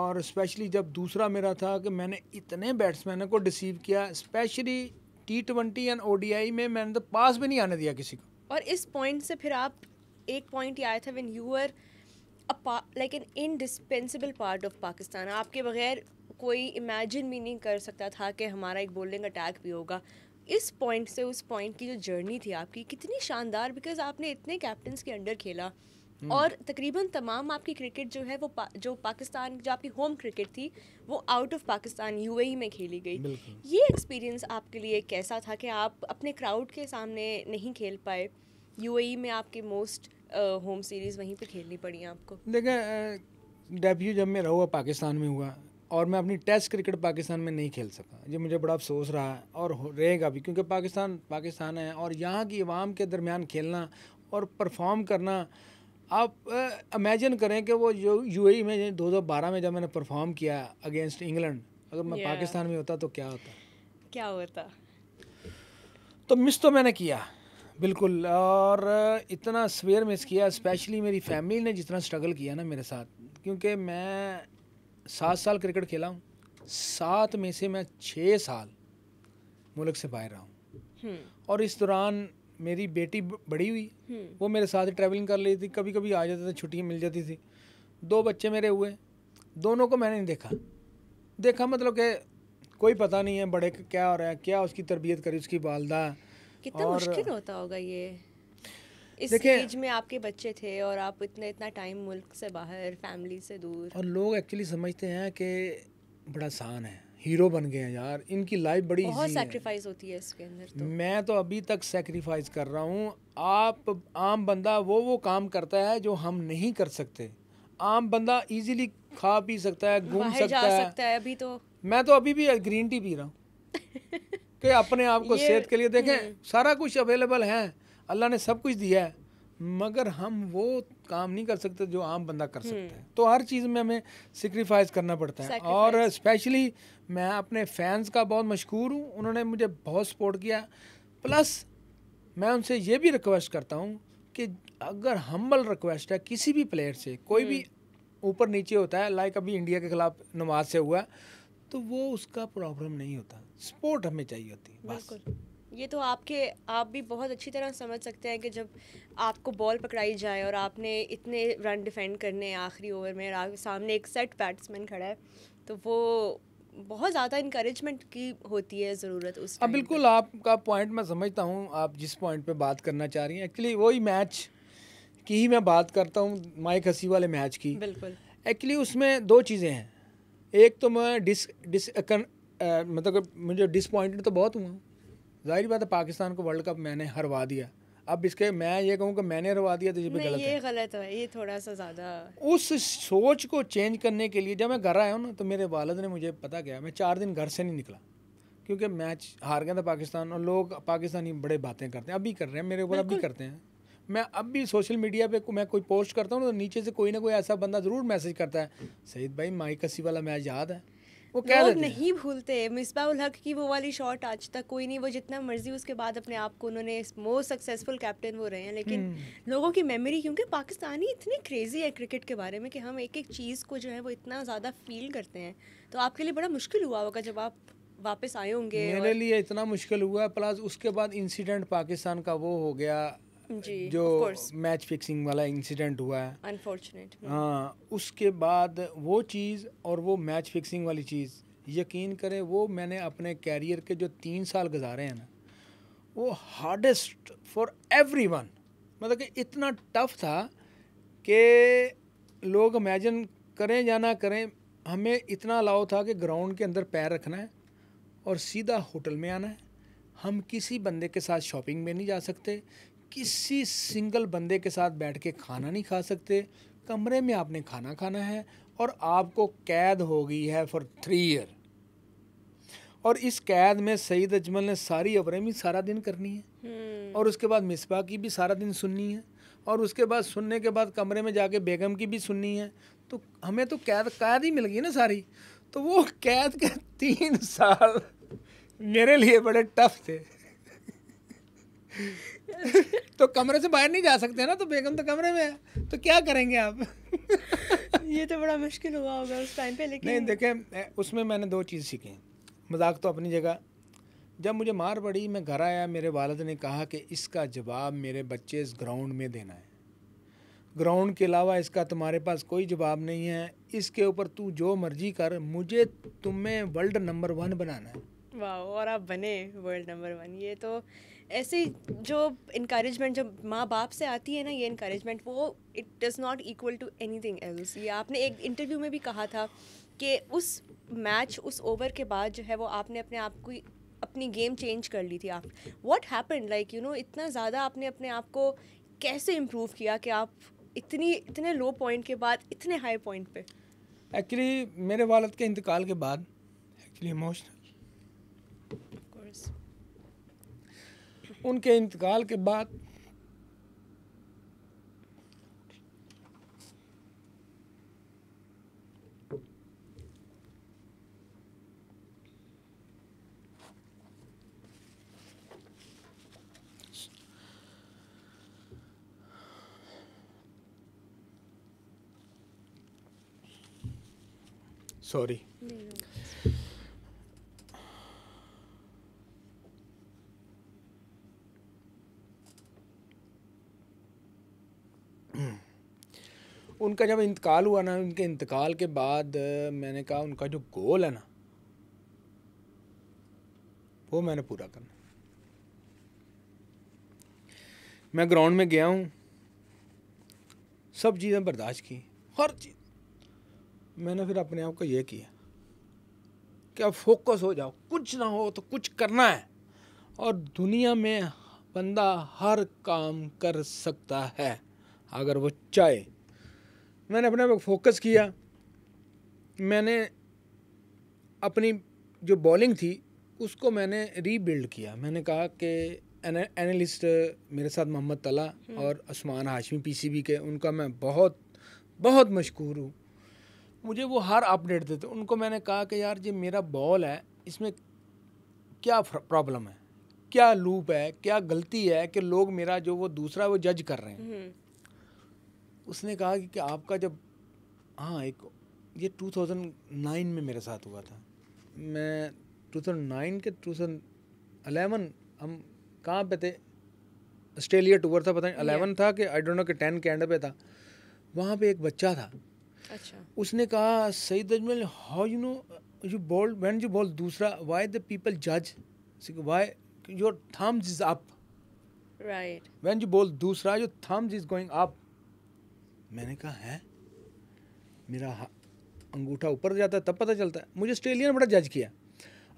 और स्पेशली जब दूसरा मेरा था कि मैंने इतने बैट्समैनों को डिसीव किया specially T twenty and O में मैंने तो पास भी नहीं आने दिया किसी को और इस पॉइंट से फिर आप एक पॉइंट आया था one you are like an indispensable part of Pakistan आपके बगैर कोई इमेजिन भी नहीं कर सकता था कि हमारा एक बोलिंग अटैक भी होगा इस पॉइंट से उस पॉइंट की जो जर्नी थी आपकी कितनी शानदार बिकॉज आपने इतने कैप्टन के अंडर खेला हम्म। और तकरीबन तमाम आपकी क्रिकेट जो है वो पा, जो पाकिस्तान जो आपकी होम क्रिकेट थी वो आउट ऑफ पाकिस्तान यूएई में खेली गई ये एक्सपीरियंस आपके लिए कैसा था कि आप अपने क्राउड के सामने नहीं खेल पाए यूएई में आपके मोस्ट होम सीरीज़ वहीं पे खेलनी पड़ी आपको देखें डेब्यू जब मेरा हुआ पाकिस्तान में हुआ और मैं अपनी टेस्ट क्रिकेट पाकिस्तान में नहीं खेल सका ये मुझे बड़ा अफसोस रहा है और रहेगा भी क्योंकि पाकिस्तान पाकिस्तान है और यहाँ की इवाम के दरमियान खेलना और परफॉर्म करना आप इमेजिन करें कि वो जो यू e में बारह में जब मैंने परफॉर्म किया अगेंस्ट इंग्लैंड अगर मैं yeah. पाकिस्तान में होता तो क्या होता क्या होता तो मिस तो मैंने किया बिल्कुल और इतना स्वेयर मिस किया स्पेशली मेरी फैमिली ने जितना स्ट्रगल किया ना मेरे साथ क्योंकि मैं सात साल क्रिकेट खेला हूँ सात में से मैं छः साल मुल्क से बाहर रहा हूँ हम्म। और इस दौरान मेरी बेटी बड़ी हुई हम्म। वो मेरे साथ ट्रैवलिंग कर लेती थी कभी कभी आ जाते थे छुट्टियाँ मिल जाती थी दो बच्चे मेरे हुए दोनों को मैंने नहीं देखा देखा मतलब कि कोई पता नहीं है बड़े क्या हो रहा है क्या उसकी तरबियत करी उसकी वालदा कितना मुश्किल होता होगा ये इस एज में आपके बच्चे थे और आप इतने इतना टाइम मुल्क से बाहर फैमिली से दूर और लोग एक्चुअली समझते हैं कि बड़ा आसान है हीरो बन गए हैं यार इनकी लाइफ बड़ी बहुत सैक्रिफाइस होती है इसके अंदर तो मैं तो अभी तक सेक्रीफाइस कर रहा हूँ आप आम बंदा वो वो काम करता है जो हम नहीं कर सकते आम बंदा इजीली खा पी सकता है घूम सकता, है। सकता है अभी तो मैं तो अभी भी ग्रीन टी पी रहा हूँ कि अपने आप को सेहत के लिए देखें हम्म। सारा कुछ अवेलेबल है अल्लाह ने सब कुछ दिया है मगर हम वो काम नहीं कर सकते जो आम बंदा कर सकता है हम्म। तो हर चीज़ में हमें सेक्रीफाइस करना पड़ता है और स्पेशली मैं अपने फैंस का बहुत मशहूर हूँ उन्होंने मुझे बहुत सपोर्ट किया प्लस मैं उनसे ये भी रिक्वेस्ट करता हूँ कि अगर हम्बल रिक्वेस्ट है किसी भी प्लेयर से कोई भी हम्म। ऊपर नीचे होता है लाइक अभी इंडिया के खिलाफ नमाज से हुआ तो वो उसका प्रॉब्लम नहीं होता सपोर्ट हमें चाहिए होती है बस ये तो आपके आप भी बहुत अच्छी तरह समझ सकते हैं कि जब आपको बॉल पकड़ाई जाए और आपने इतने रन डिफेंड करने हैं आखिरी ओवर में और सामने एक सेट बैट्समैन खड़ा है तो वो बहुत ज़्यादा इंकरेजमेंट की होती है ज़रूरत उस अब हाँ, बिल्कुल आपका पॉइंट मैं समझता हूँ आप जिस पॉइंट पे बात करना चाह रही हैं एक्चुअली वही मैच की ही मैं बात करता हूँ माइक हसी वाले मैच की बिल्कुल एक्चुअली उसमें दो चीज़ें हैं एक तो मैं डिस डिस मतलब मुझे डिसपॉइंटेड तो बहुत हुआ जाहिर बात है पाकिस्तान को वर्ल्ड कप मैंने हरवा दिया अब इसके मैं ये कहूँ कि मैंने हरवा दिया तो ये गलत ये गलत है ये थोड़ा सा ज़्यादा उस सोच को चेंज करने के लिए जब मैं घर आया हूँ ना तो मेरे वालद ने मुझे पता क्या मैं चार दिन घर से नहीं निकला क्योंकि मैच हार गया था पाकिस्तान और लोग पाकिस्तानी बड़े बातें करते हैं अभी कर रहे हैं मेरे ऊपर अभी करते हैं मैं अब भी सोशल मीडिया पे मैं कोई पोस्ट करता हूँ तो नीचे से कोई ना कोई ऐसा बंदा ज़रूर मैसेज करता है सईद भाई माई कसी वाला मैच याद है वो कह लोग नहीं भूलते मिसबाउल हक की वो वाली शॉट आज तक कोई नहीं वो जितना मर्जी उसके बाद अपने आप को उन्होंने मोस्ट सक्सेसफुल कैप्टन वो रहे हैं लेकिन हम्म। लोगों की मेमोरी क्योंकि पाकिस्तानी इतने क्रेजी है क्रिकेट के बारे में कि हम एक एक चीज़ को जो है वो इतना ज़्यादा फील करते हैं तो आपके लिए बड़ा मुश्किल हुआ होगा जब आप वापस आए होंगे मेरे लिए इतना मुश्किल हुआ प्लस उसके बाद इंसिडेंट पाकिस्तान का वो हो गया जी, जो मैच फिक्सिंग वाला इंसिडेंट हुआ है अनफॉर्चुनेट हाँ।, हाँ उसके बाद वो चीज़ और वो मैच फिक्सिंग वाली चीज़ यकीन करें वो मैंने अपने कैरियर के जो तीन साल गुजारे हैं ना वो हार्डेस्ट फॉर एवरी वन मतलब कि इतना टफ था कि लोग इमेजन करें या ना करें हमें इतना अलाउ था कि ग्राउंड के अंदर पैर रखना है और सीधा होटल में आना है हम किसी बंदे के साथ शॉपिंग में नहीं जा सकते किसी सिंगल बंदे के साथ बैठ के खाना नहीं खा सकते कमरे में आपने खाना खाना है और आपको कैद हो गई है फॉर थ्री ईयर और इस कैद में सईद अजमल ने सारी अवरें भी सारा दिन करनी है हम्म। और उसके बाद मिसबा की भी सारा दिन सुननी है और उसके बाद सुनने के बाद कमरे में जाके बेगम की भी सुननी है तो हमें तो कैद कैद ही मिल गई ना सारी तो वो कैद के तीन साल मेरे लिए बड़े टफ थे तो कमरे से बाहर नहीं जा सकते ना तो बेगम तो कमरे में है तो क्या करेंगे आप ये तो बड़ा मुश्किल हुआ होगा उस टाइम पे लेकिन नहीं देखें उसमें मैंने दो चीज़ सीखी मजाक तो अपनी जगह जब मुझे मार पड़ी मैं घर आया मेरे वालद ने कहा कि इसका जवाब मेरे बच्चे इस ग्राउंड में देना है ग्राउंड के अलावा इसका तुम्हारे पास कोई जवाब नहीं है इसके ऊपर तू जो मर्जी कर मुझे तुम्हें वर्ल्ड नंबर वन बनाना है वाह और आप बने वर्ल्ड नंबर वन ये तो ऐसे जो इंक्रेजमेंट जब माँ बाप से आती है ना ये इंक्रेजमेंट वो it does not equal to anything else ये आपने एक इंटरव्यू में भी कहा था कि उस मैच उस ओवर के बाद जो है वो आपने अपने आप को अपनी गेम चेंज कर ली थी आप what happen like you know इतना ज़्यादा आपने अपने आप को कैसे इम्प्रूव किया कि आप इतनी इतने लो पॉइंट के बाद इतने हाई पॉइंट पे एक्चुअली मेरे वालद के इंतकाल के बाद एक्चुअली इमोशनल उनके इंतकाल के बाद सॉरी उनका जब इंतकाल हुआ ना उनके इंतकाल के बाद मैंने कहा उनका जो गोल है ना वो मैंने पूरा करना मैं ग्राउंड में गया हूँ सब चीज़ें बर्दाश्त की हर चीज़ मैंने फिर अपने आप को ये किया कि अब फोकस हो जाओ कुछ ना हो तो कुछ करना है और दुनिया में बंदा हर काम कर सकता है अगर वो चाहे मैंने अपने पर फोकस किया मैंने अपनी जो बॉलिंग थी उसको मैंने रीबिल्ड किया मैंने कहा कि एनालिस्ट मेरे साथ मोहम्मद तला हम्म। और आसमान हाशमी पीसीबी के उनका मैं बहुत बहुत मशहूर हूँ मुझे वो हर अपडेट देते उनको मैंने कहा कि यार ये मेरा बॉल है इसमें क्या प्रॉब्लम है क्या लूप है क्या गलती है कि लोग मेरा जो वो दूसरा वो जज कर रहे हैं हम्म। उसने कहा कि, कि आपका जब हाँ एक ये 2009 में मेरे साथ हुआ था मैं 2009 के 2011 हम कहाँ पे थे ऑस्ट्रेलिया टूर था पता नहीं अलेवन था कि आई डोंट नो कि टेन के एंड पे था वहाँ पे एक बच्चा था अच्छा उसने कहा Saeed Ajmal how you know you bowl when you bowl doosra why the people जज why your thumbs is up right when you bowl doosra your thumbs is going up मैंने कहा है मेरा अंगूठा ऊपर जाता है तब पता चलता है मुझे ऑस्ट्रेलिया ने बड़ा जज किया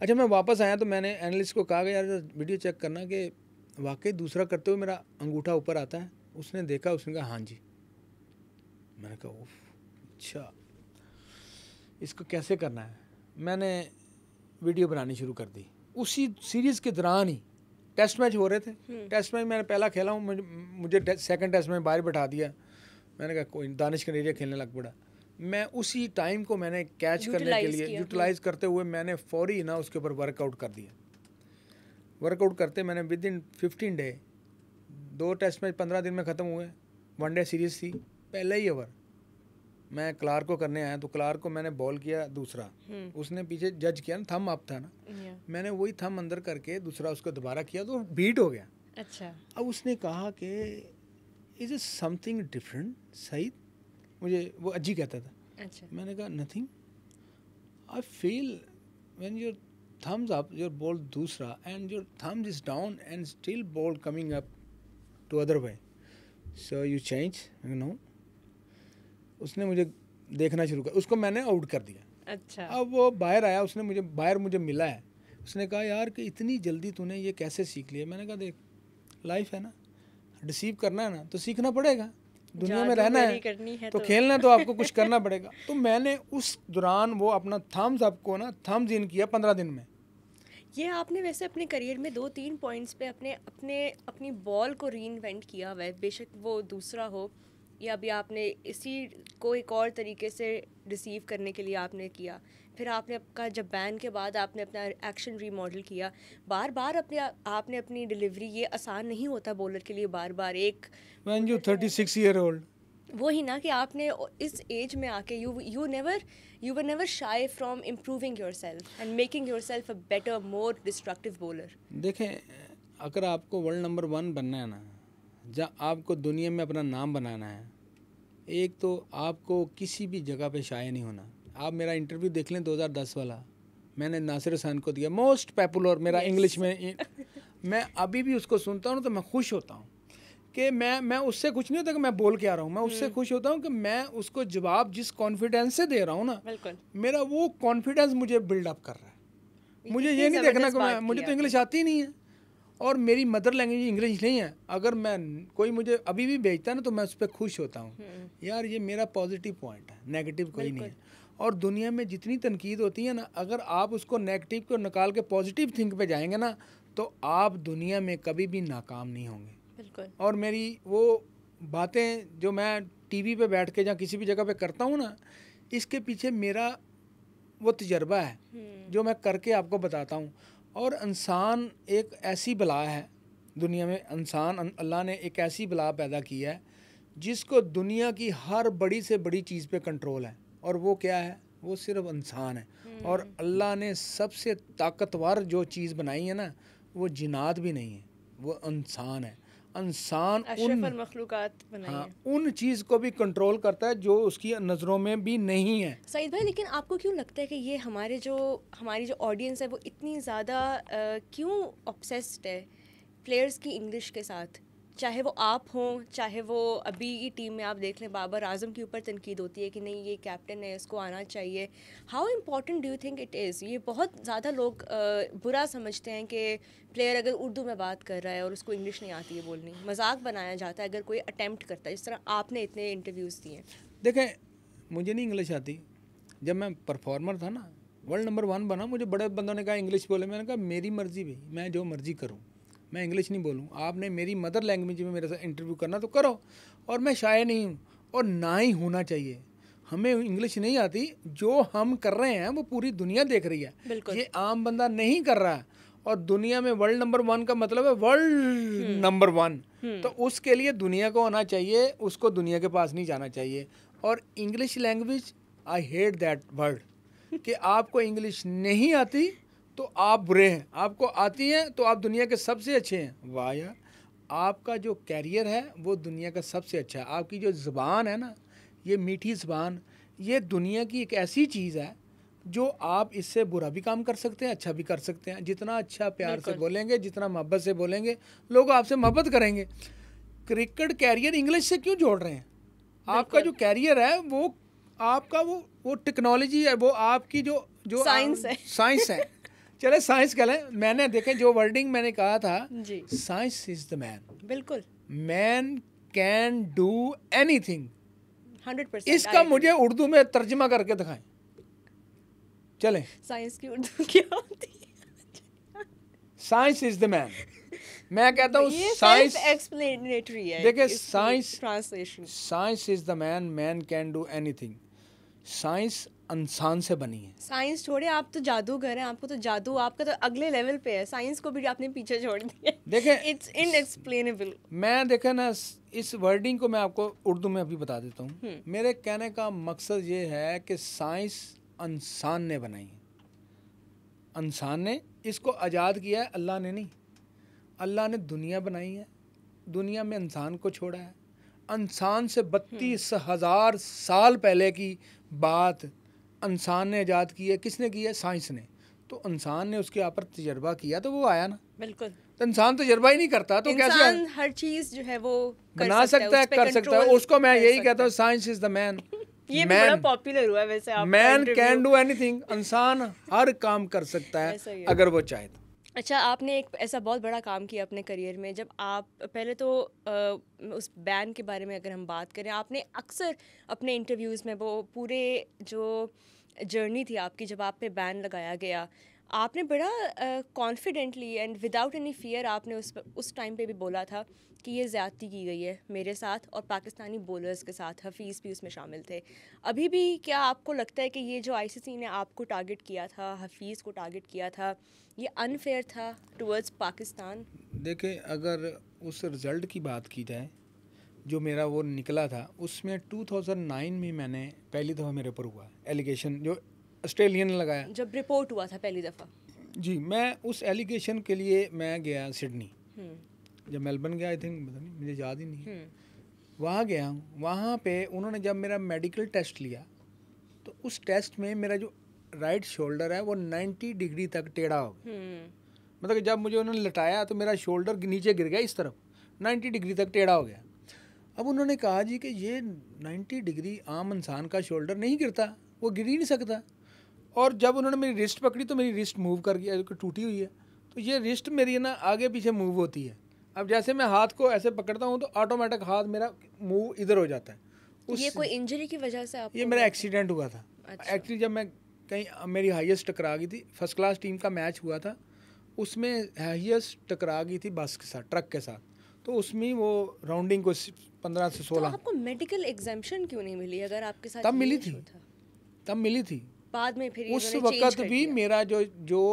अच्छा मैं वापस आया तो मैंने एनालिस्ट को कहा कि यार वीडियो चेक करना कि वाकई दूसरा करते हुए मेरा अंगूठा ऊपर आता है उसने देखा उसने कहा हाँ जी मैंने कहा ओफ अच्छा इसको कैसे करना है मैंने वीडियो बनानी शुरू कर दी उसी सीरीज़ के दौरान ही टेस्ट मैच हो रहे थे टेस्ट हम्म। मैच मैंने पहला खेला हूँ मुझे, सेकंड टेस्ट में बाहर बैठा दिया मैंने कहा कोई दानिश कनेरिया खेलने लग पड़ा मैं उसी टाइम को मैंने कैच करने के लिए यूटिलाइज हाँ। करते हुए मैंने फौरी ना उसके ऊपर वर्कआउट कर दिया वर्कआउट करते मैंने विद इन फिफ्टीन डे दो टेस्ट मैच पंद्रह दिन में ख़त्म हुए वन डे सीरीज थी पहले ही ओवर मैं क्लार को करने आया तो क्लार को मैंने बॉल किया दूसरा हम्म। उसने पीछे जज किया ना थम अप था ना मैंने वही थम अंदर करके दूसरा उसको दोबारा किया तो बीट हो गया अच्छा अब उसने कहा कि इज इज समथिंग डिफरेंट सही मुझे वो अज्जी कहता था अच्छा मैंने कहा nothing I feel when your thumbs up your ball doosra and your thumbs is down and still ball coming up to other way so you change you know उसने मुझे देखना शुरू कर उसको मैंने आउट कर दिया अच्छा अब वो बाहर आया उसने मुझे बाहर मुझे मिला है उसने कहा यार कि इतनी जल्दी तूने ये कैसे सीख लिया मैंने कहा देख लाइफ है ना डिसीव करना है ना तो सीखना पड़ेगा दुनिया में रहना है, है तो, तो खेलना तो आपको कुछ करना पड़ेगा तो मैंने उस दौरान वो अपना थम्स आपको ना थम्स इन किया पंद्रह दिन में ये आपने वैसे अपने करियर में दो तीन पॉइंट्स पे अपने अपने अपनी बॉल को री इन्वेंट किया हुआ है बेशक वो दूसरा हो या अभी आपने इसी को एक और तरीके से रिसीव करने के लिए आपने किया फिर आपने आपका जब बैन के बाद आपने अपना एक्शन रीमॉडल किया बार बार अपने आपने अपनी डिलीवरी ये आसान नहीं होता बॉलर के लिए बार बार एक मैन जो थर्टी सिक्स ईयर ओल्ड वही ना कि आपने इस एज में आके you you never you were never shy from improving yourself and making yourself a better more destructive bowler देखें अगर आपको वर्ल्ड नंबर वन बनना है ना जहाँ आपको दुनिया में अपना नाम बनाना है एक तो आपको किसी भी जगह पे शाये नहीं होना आप मेरा इंटरव्यू देख लें 2010 वाला मैंने नासिर हुसैन को दिया मोस्ट पॉपुलर मेरा इंग्लिश yes. में मैं अभी भी उसको सुनता हूँ तो मैं खुश होता हूँ कि मैं मैं उससे कुछ नहीं होता कि मैं बोल के आ रहा हूँ मैं उससे हम्म। खुश होता हूँ कि मैं उसको जवाब जिस कॉन्फिडेंस से दे रहा हूँ ना मेरा वो कॉन्फिडेंस मुझे बिल्डअप कर रहा है मुझे ये नहीं देखना कि मैं मुझे तो इंग्लिश आती नहीं है और मेरी मदर लैंग्वेज इंग्लिश नहीं है अगर मैं कोई मुझे अभी भी भेजता ना तो मैं उस पर खुश होता हूँ हम्म। यार ये मेरा पॉजिटिव पॉइंट है नेगेटिव कोई नहीं है और दुनिया में जितनी तनकीद होती है ना अगर आप उसको नेगेटिव को निकाल के पॉजिटिव थिंक पे जाएंगे ना तो आप दुनिया में कभी भी नाकाम नहीं होंगे बिल्कुल और मेरी वो बातें जो मैं टीवी पे बैठ के या किसी भी जगह पे करता हूँ ना इसके पीछे मेरा वो तजर्बा है हम्म। जो मैं करके आपको बताता हूँ और इंसान एक ऐसी बला है दुनिया में इंसान अल्लाह ने एक ऐसी बला पैदा की है जिसको दुनिया की हर बड़ी से बड़ी चीज़ पे कंट्रोल है और वो क्या है वो सिर्फ इंसान है हम्म। और अल्लाह ने सबसे ताकतवर जो चीज़ बनाई है ना वो जिनात भी नहीं है वो इंसान है इंसान उन मखलूकत हाँ, उन चीज़ को भी कंट्रोल करता है जो उसकी नज़रों में भी नहीं है सईद भाई लेकिन आपको क्यों लगता है कि ये हमारे जो हमारी जो ऑडियंस है वो इतनी ज़्यादा क्यों ऑप्सेस्ड है प्लेयर्स की इंग्लिश के साथ चाहे वो आप हों चाहे वो अभी की टीम में आप देख लें बाबर आजम के ऊपर तनकीद होती है कि नहीं ये कैप्टन है इसको आना चाहिए how important do you think it is ये बहुत ज़्यादा लोग बुरा समझते हैं कि प्लेयर अगर उर्दू में बात कर रहा है और उसको इंग्लिश नहीं आती है बोलनी मजाक बनाया जाता है अगर कोई अटैम्प्ट करता है जिस तरह आपने इतने इंटरव्यूज़ दिए देखें मुझे नहीं इंग्लिश आती जब मैं परफॉर्मर था ना वर्ल्ड नंबर वन बना मुझे बड़े बंदों ने कहा इंग्लिश बोले मैंने कहा मेरी मर्जी भी मैं जो मर्जी करूँ मैं इंग्लिश नहीं बोलूँ आपने मेरी मदर लैंग्वेज में मेरे साथ इंटरव्यू करना तो करो और मैं शायद नहीं हूँ और ना ही होना चाहिए हमें इंग्लिश नहीं आती जो हम कर रहे हैं वो पूरी दुनिया देख रही है ये आम बंदा नहीं कर रहा है और दुनिया में वर्ल्ड नंबर वन का मतलब है वर्ल्ड नंबर वन तो उसके लिए दुनिया को आना चाहिए उसको दुनिया के पास नहीं जाना चाहिए और English language I hate that word कि आपको इंग्लिश नहीं आती तो आप बुरे हैं आपको आती हैं तो आप दुनिया के सबसे अच्छे हैं वाह यार आपका जो कैरियर है वो दुनिया का सबसे अच्छा है आपकी जो ज़बान है ना ये मीठी ज़बान ये दुनिया की एक ऐसी चीज़ है जो आप इससे बुरा भी काम कर सकते हैं अच्छा भी कर सकते हैं जितना अच्छा प्यार से बोलेंगे जितना मोहब्बत से बोलेंगे लोग आपसे मोहब्बत करेंगे क्रिकेट कैरियर इंग्लिश से क्यों जोड़ रहे हैं आपका जो कैरियर है वो आपका वो वो टेक्नोलॉजी है वो आपकी जो जो साइंस है साइंस है चले साइंस कह लें मैंने देखें जो वर्डिंग मैंने कहा था साइंस इज द मैन बिल्कुल man can do anything इसका मुझे उर्दू में तर्जमा करके दिखाए चले साइंस की उर्दू क्या होती है साइंस इज द मैन मैं कहता हूँ साइंस एक्सप्लेनेटरी है देखिए science translation science is the man man can do anything science इंसान से बनी है साइंस छोड़े आप तो जादूगर हैं आपको तो जादू आपका तो अगले लेवल पे है साइंस को भी आपने पीछे छोड़ दिया देखें इट्स इनएक्सप्लेनेबल मैं देखें ना इस वर्डिंग को मैं आपको उर्दू में अभी बता देता हूँ हम्म। मेरे कहने का मकसद ये है कि साइंस इंसान ने बनाई है इंसान ने इसको आज़ाद किया है अल्लाह ने नहीं अल्लाह ने दुनिया बनाई है दुनिया में इंसान को छोड़ा है इंसान से बत्तीस हम्म। हज़ार साल पहले की बात इंसान ने ईजाद की है किसने की है साइंस ने तो इंसान ने उसके ऊपर तजर्बा किया तो वो आया ना बिल्कुल तो इंसान तजर्बा ही नहीं करता तो कैसे हर चीज़ जो है वो बना सकता है कर सकता है उसको मैं यही कहता हूँ साइंस इज़ द मैन ये भी बड़ा पॉपुलर हुआ वैसे आप मैन कैन डू एनीथिंग इंसान हर काम कर सकता है अगर वो चाहे तो अच्छा आपने एक ऐसा बहुत बड़ा काम किया अपने करियर में जब आप पहले तो आ, उस बैन के बारे में अगर हम बात करें आपने अक्सर अपने इंटरव्यूज़ में वो पूरे जो जर्नी थी आपकी जब आप पे बैन लगाया गया आपने बड़ा confidently and without any fear आपने उस उस टाइम पे भी बोला था कि ये ज़्यादती की गई है मेरे साथ और पाकिस्तानी बोलर्स के साथ हफीज़ भी उसमें शामिल थे अभी भी क्या आपको लगता है कि ये जो आईसीसी ने आपको टारगेट किया था हफीज़ को टारगेट किया था ये अनफेयर था टुवर्ड्स पाकिस्तान देखें अगर उस रिज़ल्ट की बात की जाए जो मेरा वो निकला था उसमें 2009 में मैंने पहली दफ़ा मेरे ऊपर हुआ एलिगेशन जो ऑस्ट्रेलियन ने लगाया जब रिपोर्ट हुआ था पहली दफ़ा जी मैं उस एलिगेशन के लिए मैं गया सिडनी जब मेलबर्न गया आई थिंक मुझे याद ही नहीं है हम्म। वहाँ गया हूँ वहाँ पे उन्होंने जब मेरा मेडिकल टेस्ट लिया तो उस टेस्ट में मेरा जो राइट शोल्डर है वो 90 डिग्री तक टेढ़ा हो गया हम्म। मतलब कि जब मुझे उन्होंने लटाया तो मेरा शोल्डर नीचे गिर गया इस तरफ 90 डिग्री तक टेढ़ा हो गया अब उन्होंने कहा जी कि ये 90 डिग्री आम इंसान का शोल्डर नहीं गिरता वो गिर ही नहीं सकता और जब उन्होंने मेरी रिस्ट पकड़ी तो मेरी रिस्ट मूव कर गया टूटी हुई है तो ये रिस्ट मेरी ना आगे पीछे मूव होती है अब जैसे मैं हाथ को ऐसे पकड़ता हूँ तो ऑटोमेटिक हाथ मेरा मूव इधर हो जाता है उस ये कोई इंजरी की वजह से आप ये मेरा एक्सीडेंट हुआ था एक्चुअली अच्छा। जब मैं कहीं मेरी हाईएस्ट टकरा गई थी फर्स्ट क्लास टीम का मैच हुआ था उसमें हाईएस्ट टकरा गई थी बस के साथ ट्रक के साथ तो उसमें वो राउंडिंग को पंद्रह से तो सोलह तो आपको मेडिकल एग्जामेशन क्यों नहीं मिली अगर आपके साथ तब मिली थी तब मिली थी बाद में फिर उस वक्त भी मेरा जो जो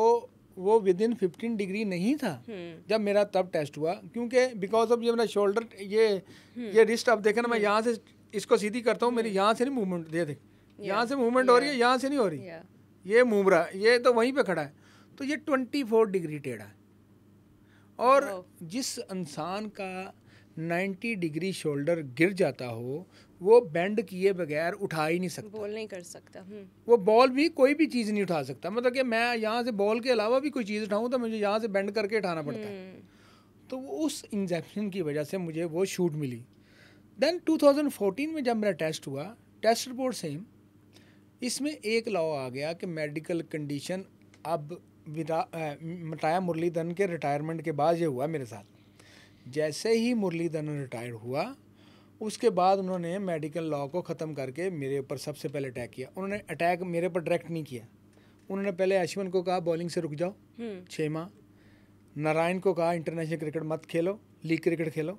वो विद इन फिफ्टीन डिग्री नहीं था हम्म। जब मेरा तब टेस्ट हुआ क्योंकि बिकॉज ऑफ ये मेरा शोल्डर ये हम्म। ये रिस्ट अब देखे ना मैं यहाँ से इसको सीधी करता हूँ मेरी हम्म। यहाँ से नहीं मूवमेंट दे देख यहाँ से मूवमेंट हो रही है यहाँ से नहीं हो रही ये मूव रहा ये तो वहीं पे खड़ा है तो ये ट्वेंटी फोर डिग्री टेढ़ा है और जिस इंसान का नाइन्टी डिग्री शोल्डर गिर जाता हो वो बेंड किए बगैर उठा ही नहीं सकता बॉल नहीं कर सकता हम्म। वो बॉल भी कोई भी चीज़ नहीं उठा सकता मतलब कि मैं यहाँ से बॉल के अलावा भी कोई चीज़ उठाऊँ तो मुझे यहाँ से बेंड करके उठाना हम्म। पड़ता है तो उस इंजेक्शन की वजह से मुझे वो शूट मिली देन 2014 में जब मेरा टेस्ट हुआ टेस्ट रिपोर्ट सेम इसमें एक लॉ आ गया कि मेडिकल कंडीशन अब मटाया मुरलीधरन के रिटायरमेंट के बाद ये हुआ मेरे साथ जैसे ही मुरलीधरन रिटायर हुआ उसके बाद उन्होंने मेडिकल लॉ को ख़त्म करके मेरे ऊपर सबसे पहले अटैक किया उन्होंने अटैक मेरे ऊपर डायरेक्ट नहीं किया उन्होंने पहले अश्विन को कहा बॉलिंग से रुक जाओ हम्म। छः माह नारायण को कहा इंटरनेशनल क्रिकेट मत खेलो लीग क्रिकेट खेलो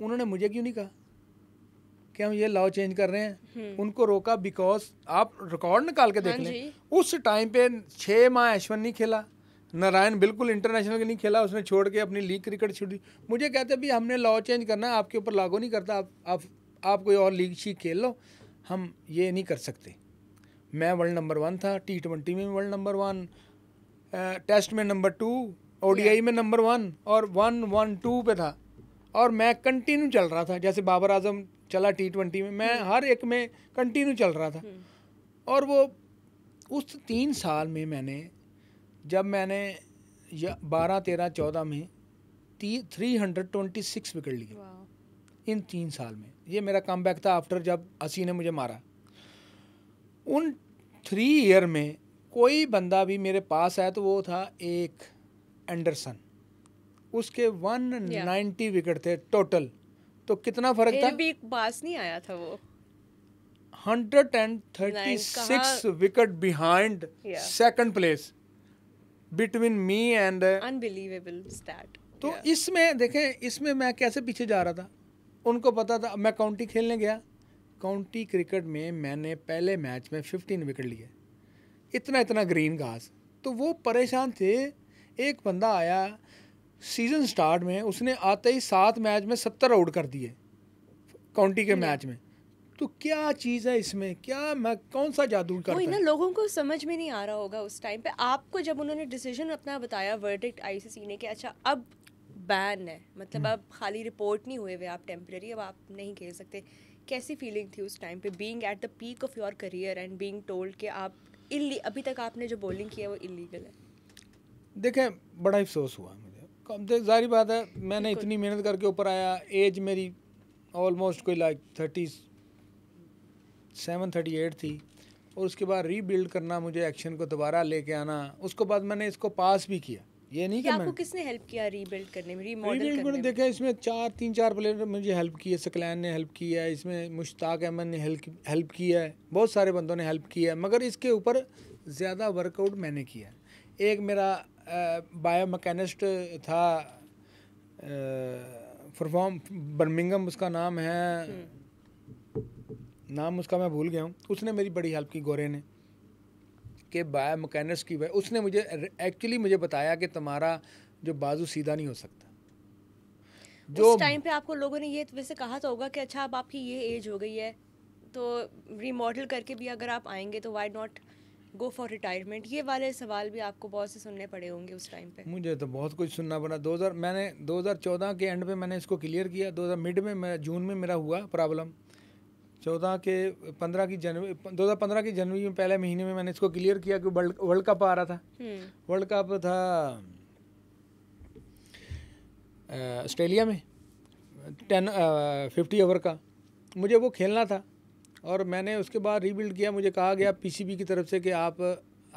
उन्होंने मुझे क्यों नहीं कहा कि हम ये लॉ चेंज कर रहे हैं हम्म। उनको रोका बिकॉज आप रिकॉर्ड निकाल के देख हाँ लें उस टाइम पे छः माह अश्वन नहीं खेला नारायण बिल्कुल इंटरनेशनल नहीं खेला उसने छोड़ के अपनी लीग क्रिकेट छोड़ दी मुझे कहते भी हमने लॉ चेंज करना है आपके ऊपर लागू नहीं करता आप आप, आप कोई और लीग सी खेल लो हम ये नहीं कर सकते मैं वर्ल्ड नंबर वन था टी ट्वेंटी में वर्ल्ड नंबर वन टेस्ट में नंबर टू ओ में नंबर वन और वन वन टू पे था और मैं कंटिन्यू चल रहा था जैसे बाबर आजम चला टी ट्वेंटी में मैं hmm. हर एक में कंटिन्यू चल रहा था hmm. और वो उस तीन साल में मैंने जब मैंने बारह तेरह चौदह में three hundred twenty six wicket लिए इन तीन साल में ये मेरा कम बैक था आफ्टर जब असी ने मुझे मारा उन थ्री ईयर में कोई बंदा भी मेरे पास आया तो वो था एक एंडरसन उसके वन नाइन्टी विकेट थे टोटल तो कितना फर्क था भी पास नहीं आया था वो hundred and thirty six wicket behind second place between me and unbelievable start तो इसमें देखें इसमें मैं कैसे पीछे जा रहा था उनको पता था मैं काउंटी खेलने गया काउंटी क्रिकेट में मैंने पहले मैच में फिफ्टीन विकेट लिए इतना इतना ग्रीन घास तो वो परेशान थे एक बंदा आया सीज़न स्टार्ट में उसने आते ही सात मैच में सत्तर आउट कर दिए काउंटी के मैच में तो क्या चीज़ है इसमें क्या मैं कौन सा जादू कर वही ना लोगों को समझ में नहीं आ रहा होगा उस टाइम पे आपको जब उन्होंने डिसीजन अपना बताया वर्डिक्ट आईसीसी ने कि अच्छा अब बैन है मतलब हम्म। अब खाली रिपोर्ट नहीं हुए हुए आप टेम्प्रेरी अब आप नहीं खेल सकते कैसी फीलिंग थी उस टाइम पे being at the peak of your career and being told कि आप इल्ली अभी तक आपने जो बॉलिंग की है वो इलीगल है देखें बड़ा अफसोस हुआ मुझे जारी बात है मैंने इतनी मेहनत करके ऊपर आया एज मेरी ऑलमोस्ट कोई like thirty seven thirty eight थी और उसके बाद रीबिल्ड करना मुझे एक्शन को दोबारा लेके आना उसके बाद मैंने इसको पास भी किया ये नहीं कि आपको किसने हेल्प किया रीबिल्ड करने में रीमॉडल रीबिल्ड करने में देखा इसमें चार तीन चार प्लेयर मुझे हेल्प किए सकलैन ने हेल्प किया है इसमें मुश्ताक अहमद ने हेल्प हेल्प किया है बहुत सारे बंदों ने हेल्प किया है मगर इसके ऊपर ज़्यादा वर्कआउट मैंने किया एक मेरा बायो मकैनिस्ट था परफॉर्म बर्मिंगम उसका नाम है हम्म। नाम उसका मैं भूल गया हूँ उसने मेरी बड़ी हेल्प की गोरे ने कि बाय मकैनिक्स की वह उसने मुझे एक्चुअली मुझे बताया कि तुम्हारा जो बाजू सीधा नहीं हो सकता जो टाइम पे आपको लोगों ने ये वैसे कहा तो होगा कि अच्छा अब आपकी ये एज हो गई है तो रिमॉडल करके भी अगर आप आएंगे तो why not go for retirement ये वाले सवाल भी आपको बहुत से सुनने पड़े होंगे उस टाइम पे मुझे तो बहुत कुछ सुनना पड़ा 2000 मैंने 2014 के एंड पे मैंने इसको क्लियर किया 2000 मिड में जून में मेरा हुआ प्रॉब्लम चौदह के पंद्रह की जनवरी दो हज़ार पंद्रह की जनवरी में पहले महीने में मैंने इसको क्लियर किया कि वर्ल्ड कप आ रहा था हम्म। वर्ल्ड कप था ऑस्ट्रेलिया में टेन फिफ्टी ओवर का मुझे वो खेलना था और मैंने उसके बाद रीबिल्ड किया मुझे कहा गया पीसीबी की तरफ से कि आप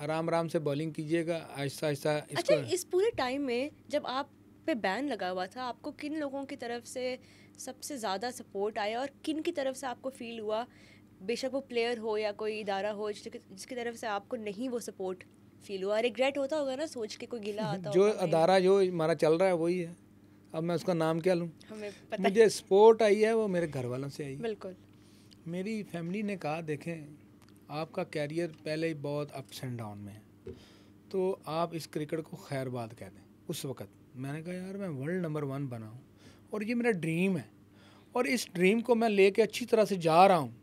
आराम आराम से बॉलिंग कीजिएगा आहिस्ता आहिस्ता अच्छा इस पूरे टाइम में जब आप पे बैन लगा हुआ था आपको किन लोगों की तरफ से सबसे ज़्यादा सपोर्ट आया और किन की तरफ से आपको फील हुआ बेशक वो प्लेयर हो या कोई इदारा हो जिसकी तरफ से आपको नहीं वो सपोर्ट फील हुआ रिग्रेट होता होगा ना सोच के कोई गिला आता जो अदारा जो हमारा चल रहा है वही है अब मैं उसका नाम क्या लूँ मुझे सपोर्ट आई है वो मेरे घर वालों से आई बिल्कुल मेरी फैमिली ने कहा देखें आपका कैरियर पहले ही बहुत अप्स एंड डाउन में है तो आप इस क्रिकेट को खैरबाद कह दें उस वक्त मैंने कहा यार मैं वर्ल्ड नंबर वन बनाऊँ और ये मेरा ड्रीम है और इस ड्रीम को मैं ले अच्छी तरह से जा रहा हूँ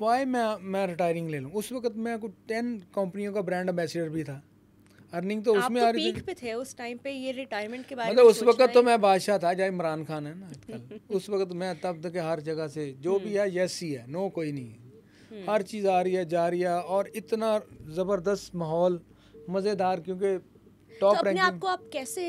वाई मैं मैं रिटायरिंग ले लूँ उस वक्त मैं कुछ टेन कंपनियों का ब्रांड एम्बेसडर भी था अर्निंग तो उसमें तो आ रही थी पे थे उस टाइम पे ये रिटायरमेंट के बारे मतलब उस वक्त तो मैं बादशाह था जहाँ इमरान खान है ना उस वक्त मैं तब तक हर जगह से जो भी हम्म। है यस ही है नो कोई नहीं है हम्म। हर चीज़ आ रही है जा रही है और इतना ज़बरदस्त माहौल मज़ेदार क्योंकि टॉप रैंक आपको आप कैसे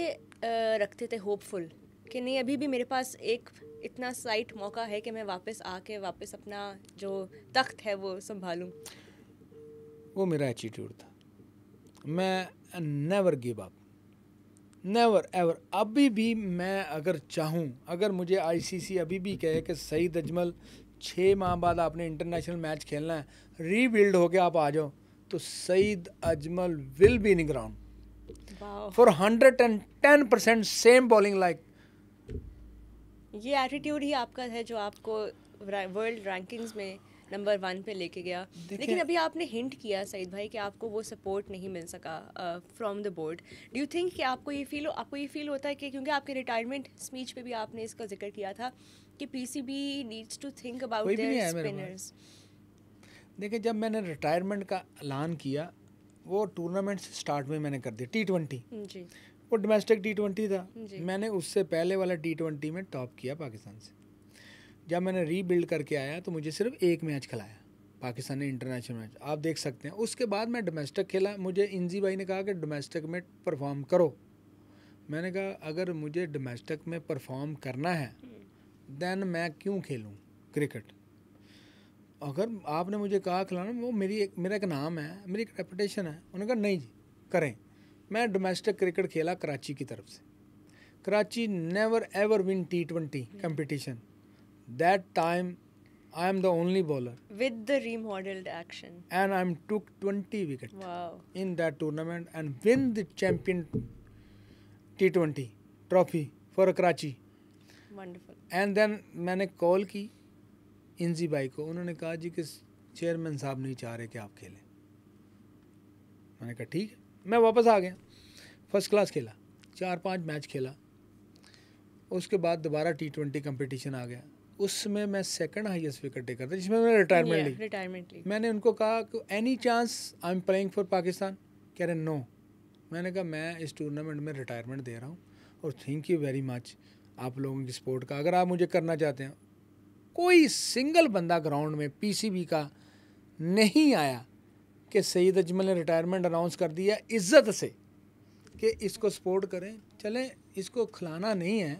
रखते थे होपफुल कि नहीं अभी भी मेरे पास एक इतना साइट मौका है कि मैं वापस आके वापस अपना जो तख्त है वो संभालूं वो मेरा एटीट्यूड था मैं never give up never ever अभी भी मैं अगर चाहूँ अगर मुझे आईसीसी अभी भी कहे कि सईद अजमल छः माह बाद आपने इंटरनेशनल मैच खेलना है रीबिल्ड होके आप आ जाओ तो Saeed Ajmal will be in ground for hundred and ten percent same bowling like ये एटीट्यूड ही आपका है जो आपको वर्ल्ड रैंकिंग्स में नंबर वन पे लेके गया लेकिन अभी आपने हिंट किया सईद भाई कि आपको वो सपोर्ट नहीं मिल सका from the board do you think कि आपको ये फील आपको ये फील होता है कि क्योंकि आपके रिटायरमेंट स्पीच पे भी आपने इसका जिक्र किया था कि PCB needs to think about their spinners देखिए जब मैंने रिटायरमेंट का ऐलान किया वो टूर्नामेंट्स स्टार्ट में मैंने कर दिया टी ट्वेंटी वो डोमेस्टिक टी ट्वेंटी था मैंने उससे पहले वाला टी ट्वेंटी में टॉप किया पाकिस्तान से जब मैंने रीबिल्ड करके आया तो मुझे सिर्फ एक मैच खिलाया पाकिस्तान ने इंटरनेशनल मैच आप देख सकते हैं उसके बाद मैं डोमेस्टिक खेला मुझे इंजी भाई ने कहा कि डोमेस्टिक में परफॉर्म करो मैंने कहा अगर मुझे डोमेस्टिक में परफॉर्म करना है देन मैं क्यों खेलूँ क्रिकेट अगर आपने मुझे कहा खिलाना वो मेरी एक मेरा एक नाम है मेरी एक रेपुटेशन है उन्होंने कहा नहीं जी करें मैं डोमेस्टिक क्रिकेट खेला कराची की तरफ से Karachi never ever win T twenty competition that time I am the only bowler with the remodelled action and I am took twenty wicket in that tournament and win the champion T twenty trophy for Karachi and then मैंने call की Inzi by को उन्होंने कहा जी कि chairman साहब नहीं चाह रहे कि आप खेलें मैंने कहा ठीक है मैं वापस आ गया फर्स्ट क्लास खेला चार पांच मैच खेला उसके बाद दोबारा टी ट्वेंटी कम्पटिशन आ गया उसमें मैं सेकंड हाईएस्ट विकेट टेकर था जिसमें मैंने रिटायरमेंट ली रिटायरमेंट ली मैंने उनको कहा कि any chance I am playing for Pakistan कह रहे नो मैंने कहा मैं इस टूर्नामेंट में रिटायरमेंट दे रहा हूँ और थैंक यू वेरी मच आप लोगों की सपोर्ट का अगर आप मुझे करना चाहते हैं कोई सिंगल बंदा ग्राउंड में पीसीबी का नहीं आया कि सईद अजमल ने रिटायरमेंट अनाउंस कर दिया इज़्ज़त से कि इसको सपोर्ट करें चलें इसको खिलाना नहीं है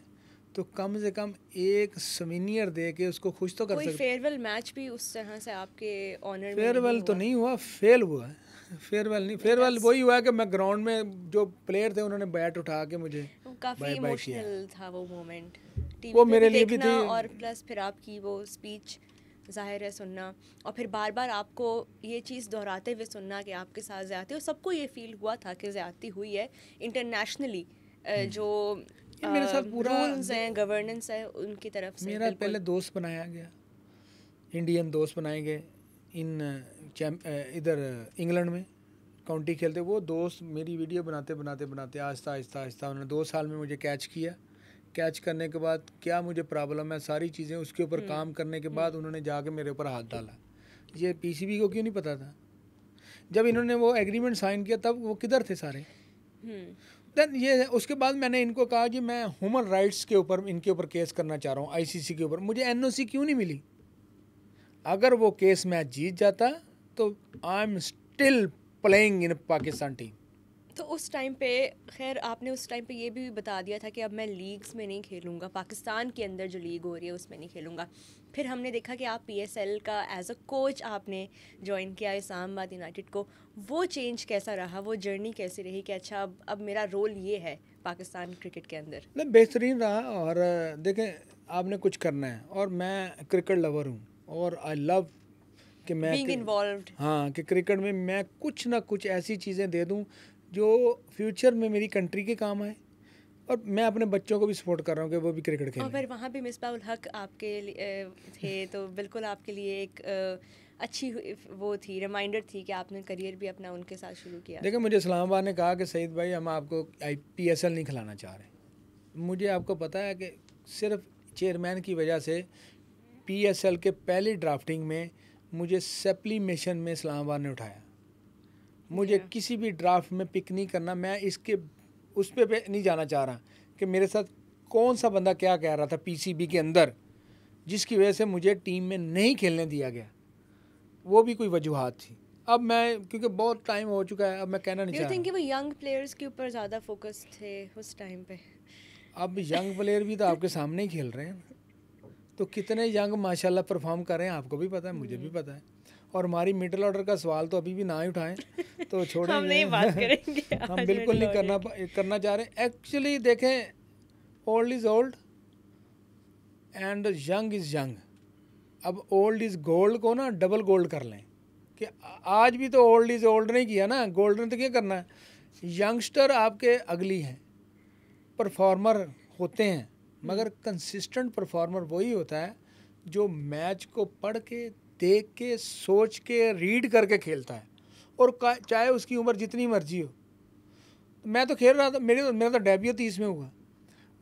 तो कम से कम एक समीनियर दे के उसको खुश तो कर सकते फेयरवेल मैच भी उस तरह से आपके ऑनर फेयरवेल तो नहीं हुआ फेल हुआ फेयरवेल नहीं फेयरवेल वही हुआ कि मैं ग्राउंड में जो प्लेयर थे उन्होंने बैट उठा के मुझे काफ़ी इमोशनल था वो मोमेंट वो मेरे लिए भी थी और प्लस फिर आपकी वो स्पीच जाहिर है सुनना और फिर बार बार आपको ये चीज़ दोहराते हुए सुनना कि आपके साथ ज़्यादा और सबको ये फील हुआ था कि ज़्यादा हुई है इंटरनेशनली हम्म। जो मेरे साथ पूरा रूल्स हैं गवर्नेंस है उनकी तरफ से मेरा पहले दोस्त बनाया गया इंडियन दोस्त बनाए गए इन इधर इंग्लैंड में काउंटी खेलते वो दोस्त मेरी वीडियो बनाते बनाते बनाते आहिस्ता आहिस्ता आहिस्ता उन्होंने दो साल में मुझे कैच किया कैच करने के बाद क्या मुझे प्रॉब्लम है सारी चीज़ें उसके ऊपर हम्म, काम करने के हम्म। बाद उन्होंने जाके मेरे ऊपर हाथ डाला ये पीसीबी को क्यों नहीं पता था जब इन्होंने वो एग्रीमेंट साइन किया तब वो किधर थे सारे देन हम्म। ये उसके बाद मैंने इनको कहा कि मैं ह्यूमन राइट्स के ऊपर इनके ऊपर केस करना चाह रहा हूँ आई के ऊपर मुझे एन क्यों नहीं मिली अगर वो केस मैं जीत जाता तो I am still playing in Pakistan team तो उस टाइम पे खैर आपने उस टाइम पे ये भी बता दिया था कि अब मैं लीग्स में नहीं खेलूँगा पाकिस्तान के अंदर जो लीग हो रही है उसमें नहीं खेलूँगा फिर हमने देखा कि आप एल का एज अ कोच आपने ज्वाइन किया इस्लामाबाद यूनाइटेड को वो चेंज कैसा रहा वो जर्नी कैसी रही कि अच्छा अब अब मेरा रोल ये है पाकिस्तान क्रिकेट के अंदर मैं बेहतरीन रहा और देखें आपने कुछ करना है और मैं क्रिकेट लवर हूँ और आई लव कि मैं हाँ कि क्रिकेट में मैं कुछ ना कुछ ऐसी चीज़ें दे दूँ जो फ्यूचर में मेरी कंट्री के काम आए और मैं अपने बच्चों को भी सपोर्ट कर रहा हूँ कि वो भी क्रिकेट खेलें और वहाँ भी मिसबा उल हक आपके थे तो बिल्कुल आपके लिए एक अच्छी वो थी रिमाइंडर थी कि आपने करियर भी अपना उनके साथ शुरू किया देखिए मुझे इस्लामाबाद ने कहा कि सईद भाई हम आपको आई पी एस एल नहीं खिलाना चाह रहे मुझे आपको पता है कि सिर्फ चेयरमैन की वजह से पी एस एल के पहली ड्राफ्टिंग में मुझे सेप्लीमेशन में इस्लामाबाद ने उठाया मुझे अच्छा। किसी भी ड्राफ्ट में पिक नहीं करना मैं इसके उस पर नहीं जाना चाह रहा कि मेरे साथ कौन सा बंदा क्या कह रहा था पीसीबी के अंदर जिसकी वजह से मुझे टीम में नहीं खेलने दिया गया वो भी कोई वजूहत थी अब मैं क्योंकि बहुत टाइम हो चुका है अब मैं कहना नहीं चाहता वो यंग प्लेयर्स के ऊपर ज़्यादा फोकस थे उस टाइम पे अब यंग प्लेयर भी तो आपके सामने ही खेल रहे हैं तो कितने यंग माशाल्लाह परफॉर्म कर रहे हैं आपको भी पता है मुझे भी हम्म। पता है और हमारी मिडिल ऑर्डर का सवाल तो अभी भी ना ही उठाएं तो छोड़ हम नहीं बात करेंगे हम बिल्कुल नहीं करना करना चाह रहे एक्चुअली देखें old is old and young is young अब ओल्ड इज़ गोल्ड को ना डबल गोल्ड कर लें कि आज भी तो ओल्ड इज़ ओल्ड नहीं किया ना गोल्ड ने तो क्या करना है यंगस्टर आपके अगली हैं परफॉर्मर होते हैं मगर कंसिस्टेंट परफॉर्मर वही होता है जो मैच को पढ़ के देख के सोच के रीड करके खेलता है और चाहे उसकी उम्र जितनी मर्जी हो मैं तो खेल रहा था मेरे तो, मेरा तो डेब्यू तीस में हुआ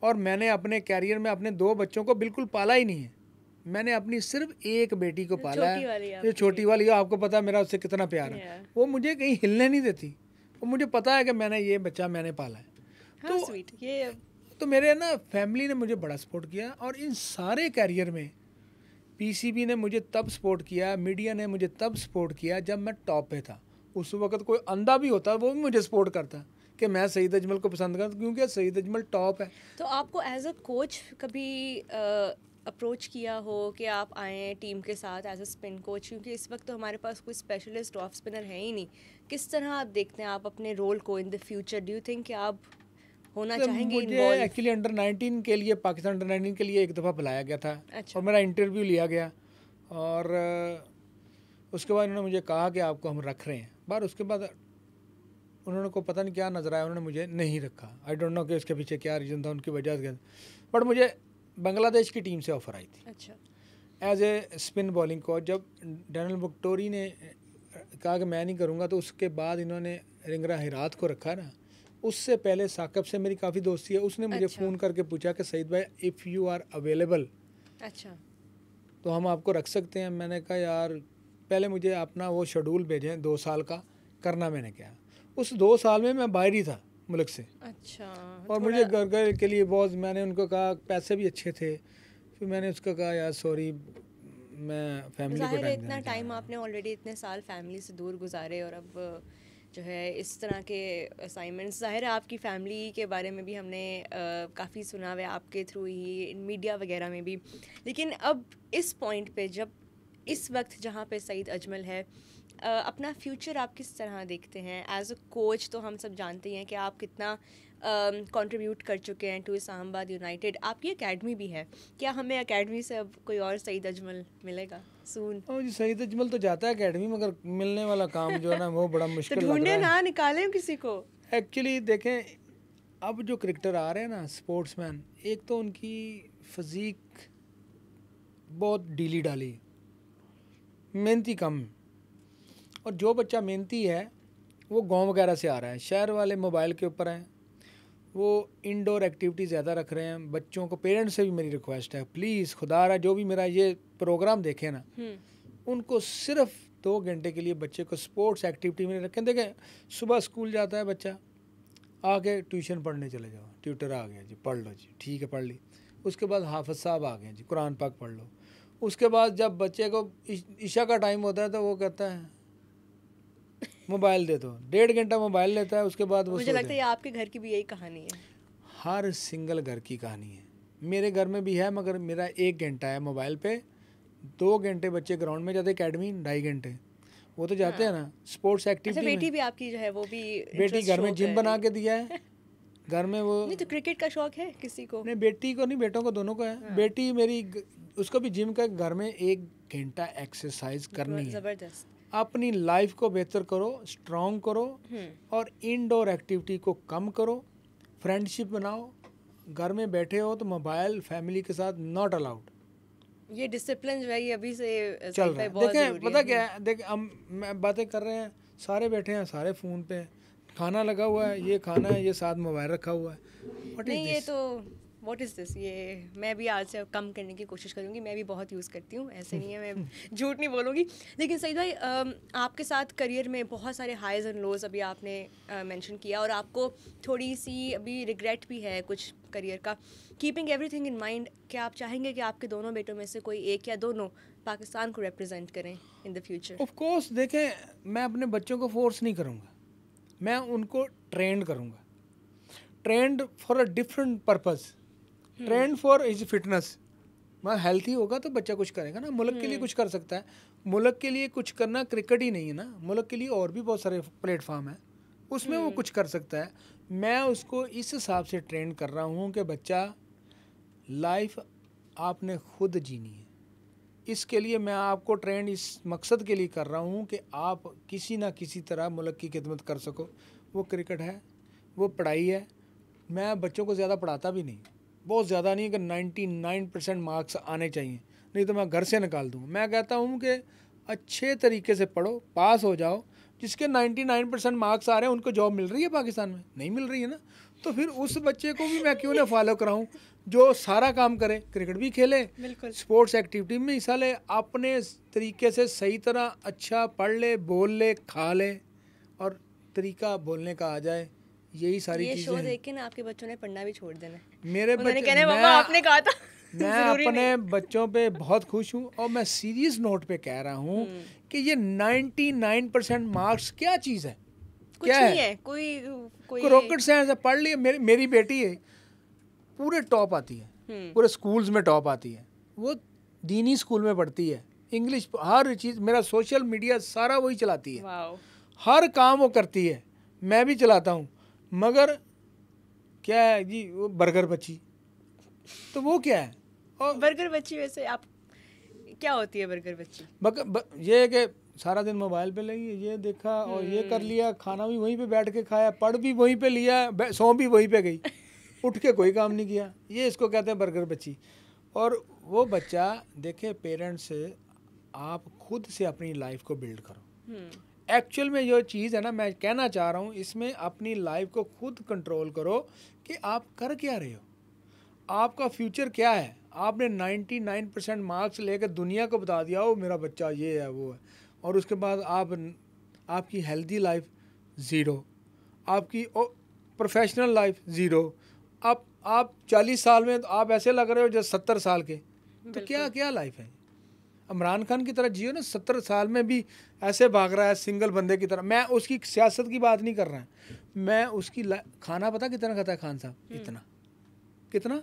और मैंने अपने कैरियर में अपने दो बच्चों को बिल्कुल पाला ही नहीं है मैंने अपनी सिर्फ एक बेटी को पाला है जो छोटी वाली आपको पता है मेरा उससे कितना प्यार है वो मुझे कहीं हिलने नहीं देती वो मुझे पता है कि मैंने ये बच्चा मैंने पाला है हाँ, तो ये तो मेरे ना फैमिली ने मुझे बड़ा सपोर्ट किया और इन सारे कैरियर में पीसीबी ने मुझे तब सपोर्ट किया मीडिया ने मुझे तब सपोर्ट किया जब मैं टॉप पे था उस वक्त कोई अंधा भी होता वो भी मुझे सपोर्ट करता कि मैं सईद अजमल को पसंद करता क्योंकि सईद अजमल टॉप है तो आपको एज अ कोच कभी अप्रोच किया हो कि आप आए टीम के साथ एज अ स्पिन कोच क्योंकि इस वक्त तो हमारे पास कोई स्पेशलिस्ट ऑफ स्पिनर है ही नहीं किस तरह आप देखते हैं आप अपने रोल को in the future do think कि आप होना तो चाहेंगे एक्चुअली अंडर 19 के लिए पाकिस्तान अंडर 19 के लिए एक दफ़ा बुलाया गया था अच्छा। और मेरा इंटरव्यू लिया गया और उसके बाद उन्होंने मुझे कहा कि आपको हम रख रहे हैं बार उसके बाद उन्होंने को पता नहीं क्या नज़र आया उन्होंने मुझे नहीं रखा आई डोंट नो कि उसके पीछे क्या रीज़न था उनकी वजह से बट मुझे बांग्लादेश की टीम से ऑफ़र आई थी अच्छा as a spin bowling coach जब डैनल बुकटोरी ने कहा कि मैं नहीं करूँगा तो उसके बाद इन्होंने रिंगरा हिरात को रखा ना उससे पहले साकब से मेरी काफ़ी दोस्ती है उसने मुझे अच्छा। फ़ोन करके पूछा कि सईद भाई इफ़ यू आर अवेलेबल अच्छा तो हम आपको रख सकते हैं मैंने कहा यार पहले मुझे अपना वो शेड्यूल भेजें दो साल का करना मैंने क्या उस दो साल में मैं बाहर ही था मुल्क से अच्छा और मुझे घर घर के लिए बहुत मैंने उनको कहा पैसे भी अच्छे थे फिर मैंने उसको कहा यार सॉरी मैं फैमिली को इतना टाइम आपने ऑलरेडी इतने साल फैमिली से दूर गुजारे और अब जो है इस तरह के असाइनमेंट्स ज़ाहिर है आपकी फैमिली के बारे में भी हमने काफ़ी सुना हुआ आपके थ्रू ही मीडिया वगैरह में भी लेकिन अब इस पॉइंट पे जब इस वक्त जहाँ पे सईद अजमल है आ, अपना फ्यूचर आप किस तरह देखते हैं एज अ कोच तो हम सब जानते हैं कि आप कितना कंट्रीब्यूट कर चुके हैं टू इस्लामाबाद यूनाइटेड आपकी अकेडमी भी है क्या हमें अकेडमी से अब कोई और सईद अजमल मिलेगा सून और हाँ जी सईद अजमल तो, तो जाता है अकेडमी मगर मिलने वाला काम जो है ना वो बड़ा तो मुश्किल तो ढूंढे ना निकालें किसी को एक्चुअली देखें अब जो क्रिकेटर आ रहे हैं ना स्पोर्ट्समैन एक तो उनकी फजीक बहुत ढीली डाली मेहनती कम और जो बच्चा मेहनती है वो गांव वगैरह से आ रहा है शहर वाले मोबाइल के ऊपर हैं वो इनडोर एक्टिविटी ज़्यादा रख रहे हैं बच्चों को पेरेंट्स से भी मेरी रिक्वेस्ट है प्लीज़ खुदा रहा जो भी मेरा ये प्रोग्राम देखे ना हम्म। उनको सिर्फ दो घंटे के लिए बच्चे को स्पोर्ट्स एक्टिविटी में रखें देखें सुबह स्कूल जाता है बच्चा आके ट्यूशन पढ़ने चले जाओ ट्यूटर आ गया जी पढ़ लो जी ठीक है पढ़ ली उसके बाद हाफज साहब आ गए जी कुरान पाक पढ़ लो उसके बाद जब बच्चे को इशा का टाइम होता है तो वो कहता है मोबाइल दे दो डेढ़ घंटा मोबाइल लेता है उसके बाद वो मुझे लगता है आपके घर की भी यही कहानी है हर सिंगल घर की कहानी है मेरे घर में भी है मगर मेरा एक घंटा है मोबाइल पे दो घंटे बच्चे ग्राउंड में जाते अकेडमी ढाई घंटे वो तो जाते हैं हाँ। ना स्पोर्ट्स अच्छा, एक्टिविटी बेटी भी आपकी जो है वो भी बेटी घर में जिम बना के दिया है घर में वो नहीं तो क्रिकेट का शौक है किसी को नहीं बेटी को नहीं बेटों को दोनों को है हाँ। बेटी मेरी उसको भी जिम का घर में एक घंटा एक्सरसाइज करनी है जबरदस्त अपनी लाइफ को बेहतर करो स्ट्रांग करो हम्म। और इनडोर एक्टिविटी को कम करो फ्रेंडशिप बनाओ घर में बैठे हो तो मोबाइल फैमिली के साथ नॉट अलाउड ये डिसिप्लिन जो है ये अभी से चल रहा है देखें पता क्या हम्म। है देख हम बातें कर रहे हैं सारे बैठे हैं सारे फ़ोन पे हैं खाना लगा हुआ है ये खाना है ये साथ मोबाइल रखा हुआ है नहीं ये तो वॉट इज़ दिस ये मैं भी आज से कम करने की कोशिश करूँगी मैं भी बहुत यूज़ करती हूँ ऐसे नहीं है मैं झूठ नहीं बोलूँगी लेकिन सही भाई आपके साथ करियर में बहुत सारे हाइज़ एंड लोज अभी आपने मैंशन किया और आपको थोड़ी सी अभी रिग्रेट भी है कुछ करियर का keeping everything in mind क्या आप चाहेंगे कि आपके दोनों बेटों में से कोई एक या दोनों पाकिस्तान को रिप्रजेंट करें इन द फ्यूचर ऑफकोर्स देखें मैं अपने बच्चों को फोर्स नहीं करूँगा मैं उनको ट्रेंड करूँगा trained for a different purpose trained for is fitness मैं हेल्थी होगा तो बच्चा कुछ करेगा ना मुल्क के लिए हम्म। कुछ कर सकता है मुल्क के लिए कुछ करना क्रिकेट ही नहीं है ना मुल्क के लिए और भी बहुत सारे प्लेटफॉर्म हैं उसमें वो हम्म। कुछ कर सकता है मैं उसको इस हिसाब से ट्रेंड कर रहा हूँ कि बच्चा लाइफ आपने खुद जीनी है इसके लिए मैं आपको ट्रेंड इस मकसद के लिए कर रहा हूँ कि आप किसी ना किसी तरह मुल्क की खिदमत कर सको वो क्रिकेट है वो पढ़ाई है मैं बच्चों को ज़्यादा पढ़ाता भी नहीं बहुत ज़्यादा नहीं है कि नाइन्टी नाइन परसेंट मार्क्स आने चाहिए नहीं तो मैं घर से निकाल दूँ मैं कहता हूँ कि अच्छे तरीके से पढ़ो पास हो जाओ जिसके नाइन्टी नाइन परसेंट मार्क्स आ रहे हैं उनको जॉब मिल रही है पाकिस्तान में नहीं मिल रही है ना तो फिर उस बच्चे को भी मैं क्यों ना फॉलो कराऊँ जो सारा काम करे क्रिकेट भी खेले स्पोर्ट्स एक्टिविटी में हिस्सा ले अपने तरीके से सही तरह अच्छा पढ़ ले बोल ले खा ले और तरीका बोलने का आ जाए यही सारी ये शो देख के ना आपके बच्चों ने पढ़ना भी छोड़ देना मेरे बच्चे मम्मा आपने कहा था मैं अपने बच्चों पे बहुत खुश हूँ और मैं सीरियस नोट पे कह रहा हूँ हम्म। कि ये 99 परसेंट मार्क्स क्या चीज़ है कुछ क्या नहीं है, है? कोई कोई रॉकेट साइंस है पढ़ लिया मेरी मेरी बेटी है पूरे टॉप आती है हम्म। पूरे स्कूल्स में टॉप आती है वो दीनी स्कूल में पढ़ती है इंग्लिश हर चीज़ मेरा सोशल मीडिया सारा वही चलाती है हर काम वो करती है मैं भी चलाता हूँ मगर क्या है जी वो बर्गर बची तो वो क्या है और बर्गर बच्ची वैसे आप क्या होती है बर्गर बच्ची बक, ब, ये है कि सारा दिन मोबाइल पे लगी ये देखा और ये कर हम्म। लिया खाना भी वहीं पे बैठ के खाया पढ़ भी वहीं पे लिया सौ भी वहीं पे गई उठ के कोई काम नहीं किया ये इसको कहते हैं बर्गर बच्ची और वो बच्चा देखे पेरेंट्स आप खुद से अपनी लाइफ को बिल्ड करो हम्म। एक्चुअल में जो चीज़ है ना मैं कहना चाह रहा हूँ इसमें अपनी लाइफ को खुद कंट्रोल करो कि आप कर क्या रहे हो आपका फ्यूचर क्या है आपने 99 परसेंट मार्क्स लेकर दुनिया को बता दिया हो मेरा बच्चा ये है वो है और उसके बाद आप आपकी हेल्दी लाइफ ज़ीरो आपकी प्रोफेशनल लाइफ ज़ीरो आप आप चालीस साल में तो आप ऐसे लग रहे हो जैसे सत्तर साल के तो क्या क्या लाइफ है इमरान खान की तरह जियो ना सत्तर साल में भी ऐसे भाग रहा है सिंगल बंदे की तरह मैं उसकी सियासत की बात नहीं कर रहा है मैं उसकी खाना पता कितना खाता है खान साहब हम्म। इतना कितना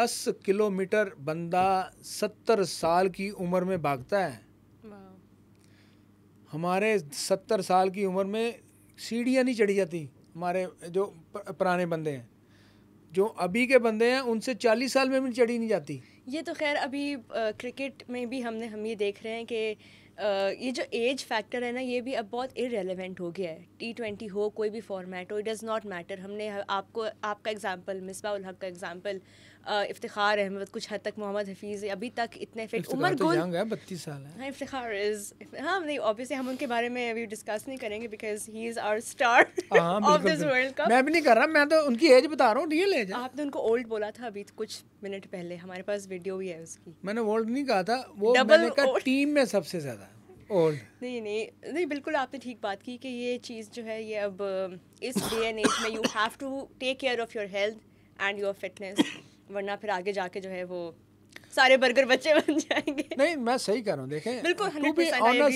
दस किलोमीटर बंदा सत्तर साल की उम्र में भागता है हमारे सत्तर साल की उम्र में सीढ़ियाँ नहीं चढ़ी जाती हमारे जो पुराने बंदे हैं जो अभी के बंदे हैं उनसे चालीस साल में भी चढ़ी नहीं जाती ये तो खैर अभी क्रिकेट में भी हमने हम ये देख रहे हैं कि ये जो एज फैक्टर है ना ये भी अब बहुत इरेलीवेंट हो गया है टी ट्वेंटी हो कोई भी फॉर्मेट हो इट डज़ नॉट मैटर हमने आपको आपका एग्जांपल मिसबा उल हक का एग्जांपल इफ्तार अहमद कुछ हद तक मोहम्मद हफीज़ अभी तक इतने फिट उमर तो गुल बत्तीस साल है हाँ इफ्तार इज़ हाँ नहीं ऑब्वियसली हम उनके बारे में अभी डिस्कस नहीं करेंगे because he is our star of this world cup मैं भी नहीं कर रहा मैं तो उनकी एज बता रहा हूँ रियल एज आपने उनको ओल्ड बोला था अभी कुछ मिनट पहले हमारे पास वीडियो भी है उसकी मैंने ओल्ड नहीं कहा था वो मैंने कहा टीम में सबसे ज़्यादा Old. नहीं नहीं नहीं बिल्कुल आपने ठीक बात की कि ये चीज़ जो है ये अब इस डे एंड एज में you have to take care of your health and your fitness वरना फिर आगे जाके जो है वो सारे बर्गर बच्चे बन जाएंगे नहीं मैं सही कर रहा हूँ देखें बिल्कुल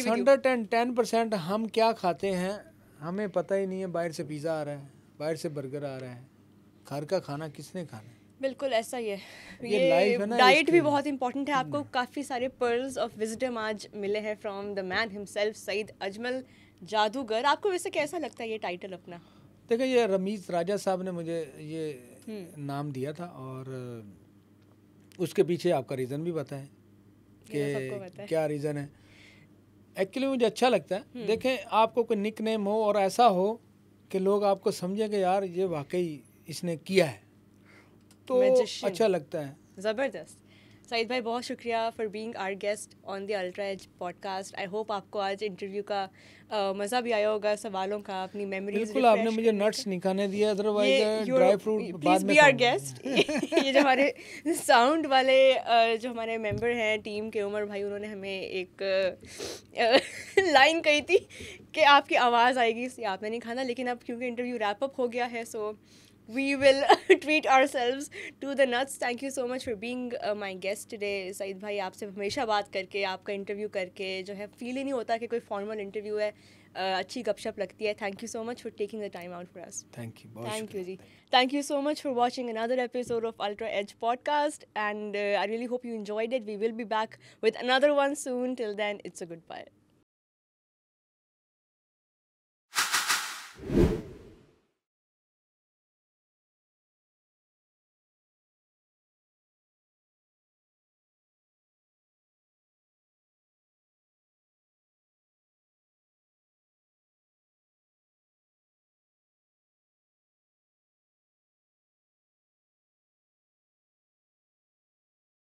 हंड्रेड परसेंट हम क्या खाते हैं हमें पता ही नहीं है बाहर से पिज़्ज़ा आ रहा है बाहर से बर्गर आ रहा है घर का खाना किसने खाना है बिल्कुल ऐसा ही है ये, ये डाइट भी बहुत इंपॉर्टेंट है आपको काफ़ी सारे पर्ल्स ऑफ विजडम आज मिले हैं from the man himself Saeed Ajmal जादूगर आपको वैसे कैसा लगता है ये टाइटल अपना देखिए ये रमीज राजा साहब ने मुझे ये हम्म। नाम दिया था और उसके पीछे आपका रीज़न भी बताएं तो कि क्या रीज़न है एक्चुअली मुझे अच्छा लगता है हम्म। देखें आपको कोई निक नेम हो और ऐसा हो कि लोग आपको समझें कि यार ये वाकई इसने किया है तो अच्छा लगता है ज़बरदस्त साहिद भाई बहुत शुक्रिया for being our guest on the ultra edge podcast I hope आपको आज इंटरव्यू का uh, मज़ा भी आया होगा सवालों का अपनी मेमोरीज बिल्कुल आपने मुझे नट्स निकालने दिए अदरवाइज ड्राई फ्रूट बाद में आर गेस्ट ये जो हमारे साउंड वाले जो हमारे मेंबर हैं टीम के उमर भाई उन्होंने हमें एक लाइन कही थी कि आपकी आवाज़ आएगी इसलिए आपने नहीं खाना लेकिन अब क्योंकि इंटरव्यू रैप अप हो गया है सो we will treat ourselves to the nuts. Thank you so much for being uh, my guest today. Saif bhai, aap se hamesha baat karke, interview karke, jo hai, feel hi nahi hota ki formal interview hai. Uh, achhi gapshap lagti Thank you so much for taking the time out for us. Thank you. Thank you, ji. Thank you so much for watching another episode of Ultra Edge Podcast. And uh, I really hope you enjoyed it. We will be back with another one soon. Till then, it's a goodbye.